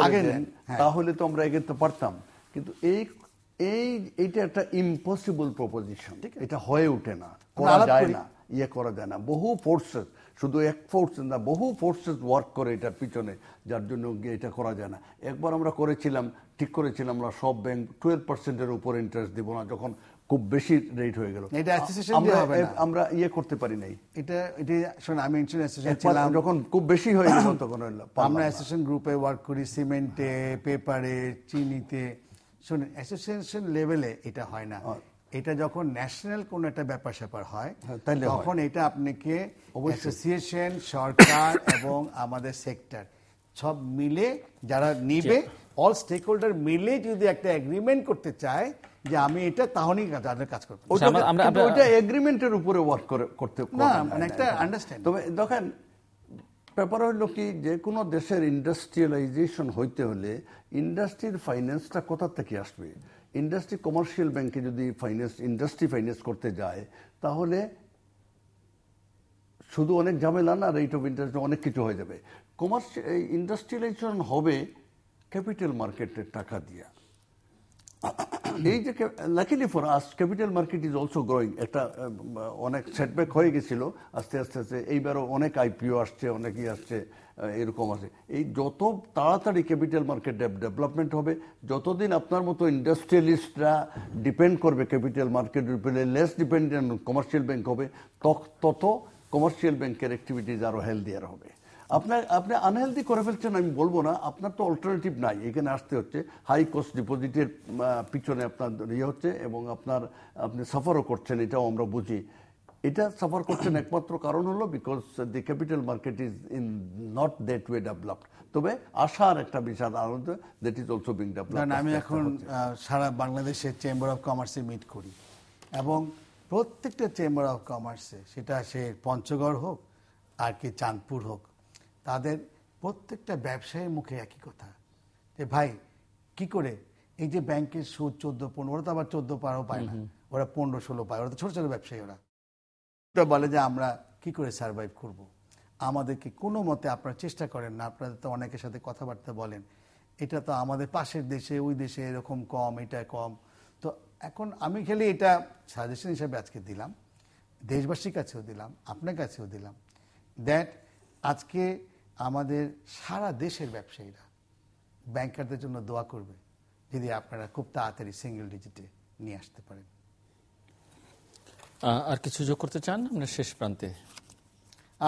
আগে হ্যাঁ। তাহলে তো আমরা এগোতে পারতাম কিন্তু এই এই এটা একটা ইম্পসিবল প্রপোজিশন এটা হয়ে ওঠে না করা যায় না ইয়ে করা যায় না বহু ফোর্সেস শুধু এক ফোর্স না বহু ফোর্সেস ওয়ার্ক করে এটার পিছনে যার জন্য এটা করা যায় না একবার আমরা করেছিলাম ঠিক করেছিলাম আমরা সব ব্যাংক টুয়েলভ পার্সেন্টের উপর ইন্টারেস্ট দিব না যখন খুব বেশি রেট হয়ে গেল আমরা ইয়ে করতে পারি নাই এটা এটা শোন আমি ছিলাম যখন খুব বেশি হয়ে গেল তখন আমরা অ্যাসোসিয়েশন গ্রুপে ওয়ার্ক করি সিমেন্টে পেপারে চিনিতে শোনেন অ্যাসোসিয়েশন লেভেলে এটা হয় না এটা যখন ন্যাশনাল কোন একটা ব্যাপার স্যাপার হয় হ্যাঁ, তখন এটা আপনাকে অ্যাসোসিয়েশন সরকার এবং আমাদের সেক্টর সব মিলে যারা নিবে অল স্টেক হোল্ডার মিলে যদি একটা এগ্রিমেন্ট করতে চায় যে আমি এটা তাহলেই তাদের কাজ করবো আচ্ছা, ওইটা এগ্রিমেন্টের উপরে ওয়ার্ক করতে না মানে একটা আন্ডারস্ট্যান্ড তবে দেখেন ব্যাপার হইল কি যে কোনো দেশের ইন্ডাস্ট্রিয়ালাইজেশন হইতে হলে ইন্ডাস্ট্রির ফাইন্যান্সটা কোথা থেকে আসবে ইন্ডাস্ট্রি কমার্শিয়াল ব্যাংকে যদি ফাইন্যান্স ইন্ডাস্ট্রি ফাইন্যান্স করতে যায় তাহলে শুধু অনেক ঝামেলা না রেট অফ ইন্টারেস্ট অনেক কিছু হয়ে যাবে কমার্শিয়াল ইন্ডাস্ট্রিয়ালাইজেশন হবে ক্যাপিটাল মার্কেটের টাকা দিয়া এই যে luckily for us capital market is also growing একটা অনেক সেটব্যাক হয়ে গেছিল আস্তে আস্তে আস্তে এইবারও অনেক আইপিও আসছে অনেকই আসছে এরকম আছে এই যত তাড়াতাড়ি ক্যাপিটাল মার্কেট ডেভেলপমেন্ট হবে যতদিন আপনার মতো ইন্ডাস্ট্রিয়ালিস্টরা ডিপেন্ড করবে ক্যাপিটাল মার্কেটের উপরে লেস ডিপেন্ডেন্ট কমার্শিয়াল ব্যাংক হবে তত কমার্শিয়াল ব্যাংকের অ্যাক্টিভিটিস আরও হেলদিয়ার হবে আপনার আপনি আনহেলদি করে ফেলছেন আমি বলবো না আপনার তো অল্টারনেটিভ নাই এখানে আসতে হচ্ছে হাই কস্ট ডিপোজিটের পিছনে আপনার ইয়ে হচ্ছে এবং আপনার আপনি সাফারও করছেন এটাও আমরা বুঝি এটা সাফার করছেন একমাত্র কারণ হলো because the capital market is in not that way developed তবে আশার একটা বিশাল আনন্দ that is also being developed আমি এখন সারা বাংলাদেশের চেম্বার অফ কমার্সে মিট করি এবং প্রত্যেকটা চেম্বার অফ কমার্সে সেটা সে পঞ্চগড় হোক আর কি চাঁদপুর হোক তাদের প্রত্যেকটা ব্যবসায়ের মুখে একই কথা যে ভাই কি করে এই যে ব্যাংকের সুদ চোদ্দ পনেরো ওরা তো আবার চোদ্দ পারও পায় না ওরা পনেরো ষোলো পায় ওরা তো ছোটো ছোটো ব্যবসায়ী ওরা ওরা বলে যে আমরা কি করে সারভাইভ করব। আমাদেরকে কোনো মতে আপনারা চেষ্টা করেন না আপনারা তো অনেকের সাথে কথাবার্তা বলেন এটা তো আমাদের পাশের দেশে ওই দেশে এরকম কম এটা কম তো এখন আমি খালি এটা সাজেশন হিসাবে আজকে দিলাম দেশবাসীর কাছেও দিলাম আপনার কাছেও দিলাম দ্যাট আজকে আমাদের সারা দেশের ব্যবসায়ীরা ব্যাংকারদের জন্য দোয়া করবে যদি আপনারা খুব তাড়াতাড়ি সিঙ্গেল ডিজিটে নিয়ে আসতে পারেন আর কিছু যোগ করতে চান আপনার শেষ প্রান্তে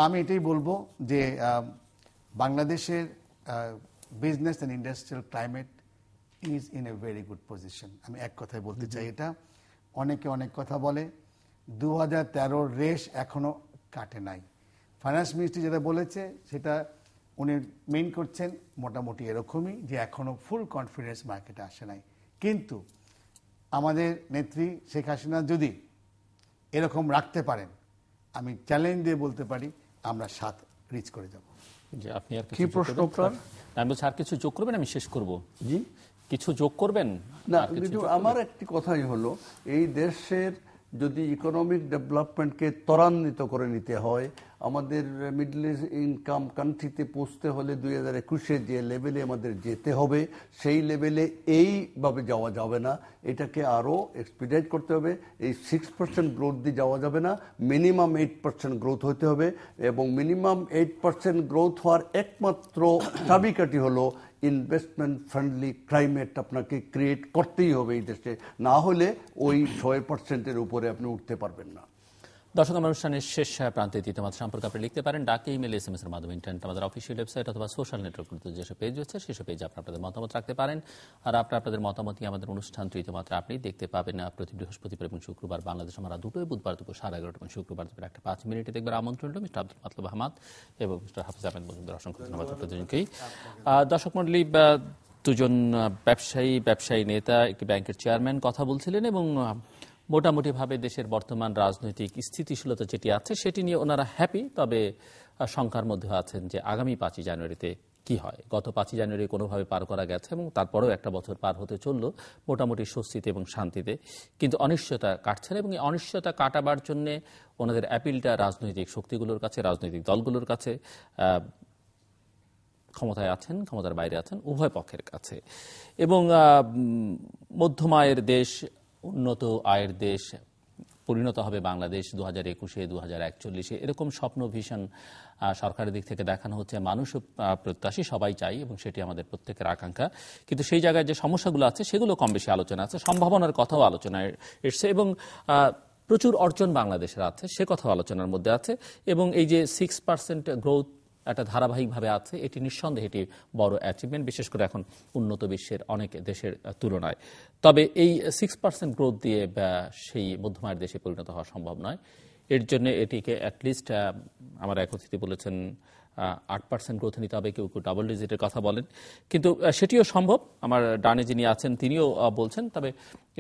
আমি এটাই বলবো যে বাংলাদেশের business and industrial climate is in a very good position আমি এক কথায় বলতে চাই এটা অনেকে অনেক কথা বলে দু হাজার রেশ এখনো কাটে নাই ফাইন্যান্স মিনিস্ট্রি যেটা বলেছে সেটা উনি মেন করছেন মোটামুটি এরকমই যে এখনও ফুল কনফিডেন্স মার্কেটে আসে নাই কিন্তু আমাদের নেত্রী শেখ হাসিনা যদি এরকম রাখতে পারেন আমি চ্যালেঞ্জ দিয়ে বলতে পারি আমরা সাত রিচ করে যাব যে আপনি আর কি প্রশ্ন আমি বলছি আর কিছু যোগ করবেন আমি শেষ করব জি কিছু যোগ করবেন না আমার একটি কথাই হলো এই দেশের যদি ইকোনমিক ডেভেলপমেন্টকে ত্বরান্বিত করে নিতে হয় আমাদের মিডল ইনকাম কান্ট্রিতে পৌঁছতে হলে দুই হাজার একুশে যে লেভেলে আমাদের যেতে হবে সেই লেভেলে এইভাবে যাওয়া যাবে না এটাকে আরও এক্সপিডাইট করতে হবে এই সিক্স পার্সেন্ট গ্রোথ দিয়ে যাওয়া যাবে না মিনিমাম এইট পার্সেন্ট গ্রোথ হতে হবে এবং মিনিমাম এইট পার্সেন্ট গ্রোথ হওয়ার একমাত্র চাবিকাঠি হলো ইনভেস্টমেন্ট ফ্রেন্ডলি ক্লাইমেট আপনাকে ক্রিয়েট করতেই হবে এই দেশে না হলে ওই ছয় পার্সেন্টের উপরে আপনি উঠতে পারবেন না দর্শক আমার অনুষ্ঠানের শেষ প্রান্তে তোমাদের সম্পর্কে আপনি লিখতে পারেন ডাকে ইমেল এস এম এর মাধ্যমে ইন্টারনেট আমাদের অফিসিয়াল ওয়েবসাইট অথবা সোশ্যাল নেটওয়ার্কগুলোতে যেসব পেজ হচ্ছে সেসব পেজ আপনি আপনাদের মতামত রাখতে পারেন আর আপনার আপনাদের মতামতই আমাদের অনুষ্ঠানটি ইতিমধ্যে আপনি দেখতে পাবেন প্রতি বৃহস্পতিবার এবং শুক্রবার বাংলাদেশ আমরা দুটো বুধবার দুপুর সাড়ে এগারোটা এবং শুক্রবার দুপুর একটা পাঁচ মিনিটে দেখবার আমন্ত্রণ হল মিস্টার আব্দুল মাতলুব আহমদ এবং মিস্টার হাফিজ আহমেদ মজুমদার অসংখ্য ধন্যবাদ আপনাদেরকেই দর্শক মন্ডলী দুজন ব্যবসায়ী ব্যবসায়ী নেতা একটি ব্যাংকের চেয়ারম্যান কথা বলছিলেন এবং মোটামুটিভাবে দেশের বর্তমান রাজনৈতিক স্থিতিশীলতা যেটি আছে সেটি নিয়ে ওনারা হ্যাপি তবে সংখ্যার মধ্যে আছেন যে আগামী পাঁচই জানুয়ারিতে কি হয় গত পাঁচই জানুয়ারি কোনোভাবে পার করা গেছে এবং তারপরেও একটা বছর পার হতে চলল মোটামুটি স্বস্তিতে এবং শান্তিতে কিন্তু অনিশ্চয়তা কাটছে না এবং এই অনিশ্চয়তা কাটাবার জন্য ওনাদের অ্যাপিলটা রাজনৈতিক শক্তিগুলোর কাছে রাজনৈতিক দলগুলোর কাছে ক্ষমতায় আছেন ক্ষমতার বাইরে আছেন উভয় পক্ষের কাছে এবং মধ্যমায়ের দেশ উন্নত আয়ের দেশ পরিণত হবে বাংলাদেশ দু হাজার একুশে দু হাজার একচল্লিশে এরকম স্বপ্ন ভীষণ সরকারের দিক থেকে দেখানো হচ্ছে মানুষ প্রত্যাশী সবাই চাই এবং সেটি আমাদের প্রত্যেকের আকাঙ্ক্ষা কিন্তু সেই জায়গায় যে সমস্যাগুলো আছে সেগুলো কম বেশি আলোচনা আছে সম্ভাবনার কথাও আলোচনায় এসছে এবং প্রচুর অর্জন বাংলাদেশের আছে সে কথাও আলোচনার মধ্যে আছে এবং এই যে সিক্স পার্সেন্ট গ্রোথ একটা ধারাবাহিকভাবে আছে এটি নিঃসন্দেহে এটি বড় অ্যাচিভমেন্ট বিশেষ করে এখন উন্নত বিশ্বের অনেক দেশের তুলনায় তবে এই সিক্স পার্সেন্ট গ্রোথ দিয়ে সেই মধ্যমায়ের দেশে পরিণত হওয়া সম্ভব নয় এর জন্য এটিকে অ্যাটলিস্ট আমার একত্রিত বলেছেন আট পার্সেন্ট গ্রোথ নিতে হবে কেউ কেউ ডাবল ডিজিটের কথা বলেন কিন্তু সেটিও সম্ভব আমার ডানে যিনি আছেন তিনিও বলছেন তবে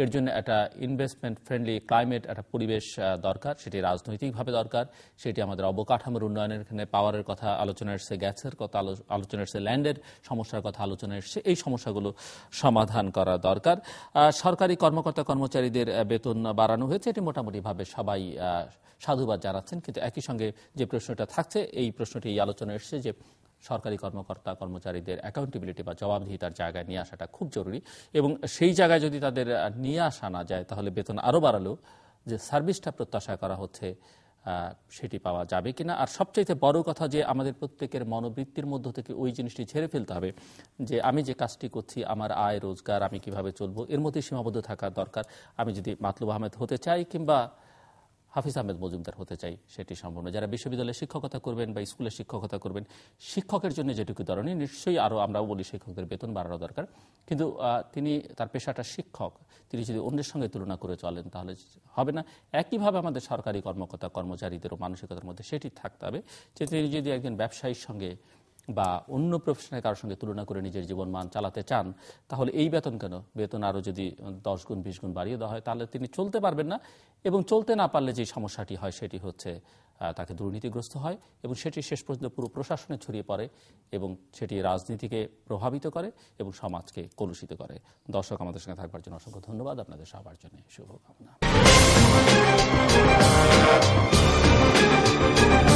এর জন্য একটা ইনভেস্টমেন্ট ফ্রেন্ডলি ক্লাইমেট একটা পরিবেশ দরকার সেটি রাজনৈতিকভাবে দরকার সেটি আমাদের অবকাঠামোর উন্নয়নের এখানে পাওয়ারের কথা আলোচনা এসছে গ্যাসের কথা আলোচনা এসছে ল্যান্ডের সমস্যার কথা আলোচনা এসছে এই সমস্যাগুলো সমাধান করা দরকার সরকারি কর্মকর্তা কর্মচারীদের বেতন বাড়ানো হয়েছে এটি মোটামুটিভাবে সবাই সাধুবাদ জানাচ্ছেন কিন্তু একই সঙ্গে যে প্রশ্নটা থাকছে এই প্রশ্নটি এই আলোচনা পরিবর্তন এসেছে যে সরকারি কর্মকর্তা কর্মচারীদের অ্যাকাউন্টেবিলিটি বা জবাবদিহিতার জায়গায় নিয়ে আসাটা খুব জরুরি এবং সেই জায়গায় যদি তাদের নিয়ে আসা না যায় তাহলে বেতন আরও বাড়ালেও যে সার্ভিসটা প্রত্যাশা করা হচ্ছে সেটি পাওয়া যাবে কিনা আর সবচাইতে বড় কথা যে আমাদের প্রত্যেকের মনোবৃত্তির মধ্য থেকে ওই জিনিসটি ছেড়ে ফেলতে হবে যে আমি যে কাজটি করছি আমার আয় রোজগার আমি কিভাবে চলবো এর মধ্যে সীমাবদ্ধ থাকা দরকার আমি যদি মাতলুব আহমেদ হতে চাই কিংবা হাফিজ আহমেদ মজুমদার হতে চাই সেটি সম্পূর্ণ যারা বিশ্ববিদ্যালয়ে শিক্ষকতা করবেন বা স্কুলে শিক্ষকতা করবেন শিক্ষকের জন্য যেটুকু ধরনের নিশ্চয়ই আরও আমরাও বলি শিক্ষকদের বেতন বাড়ানো দরকার কিন্তু তিনি তার পেশাটা শিক্ষক তিনি যদি অন্যের সঙ্গে তুলনা করে চলেন তাহলে হবে না একইভাবে আমাদের সরকারি কর্মকর্তা কর্মচারীদেরও মানসিকতার মধ্যে সেটি থাকতে হবে যে তিনি যদি একজন ব্যবসায়ীর সঙ্গে বা অন্য প্রফেশনে কারোর সঙ্গে তুলনা করে নিজের জীবন মান চালাতে চান তাহলে এই বেতন কেন বেতন আরও যদি দশ গুণ বিশ গুণ বাড়িয়ে দেওয়া হয় তাহলে তিনি চলতে পারবেন না এবং চলতে না পারলে যে সমস্যাটি হয় সেটি হচ্ছে তাকে দুর্নীতিগ্রস্ত হয় এবং সেটি শেষ পর্যন্ত পুরো প্রশাসনে ছড়িয়ে পড়ে এবং সেটি রাজনীতিকে প্রভাবিত করে এবং সমাজকে কলুষিত করে দর্শক আমাদের সঙ্গে থাকবার জন্য অসংখ্য ধন্যবাদ আপনাদের সবার জন্য শুভকামনা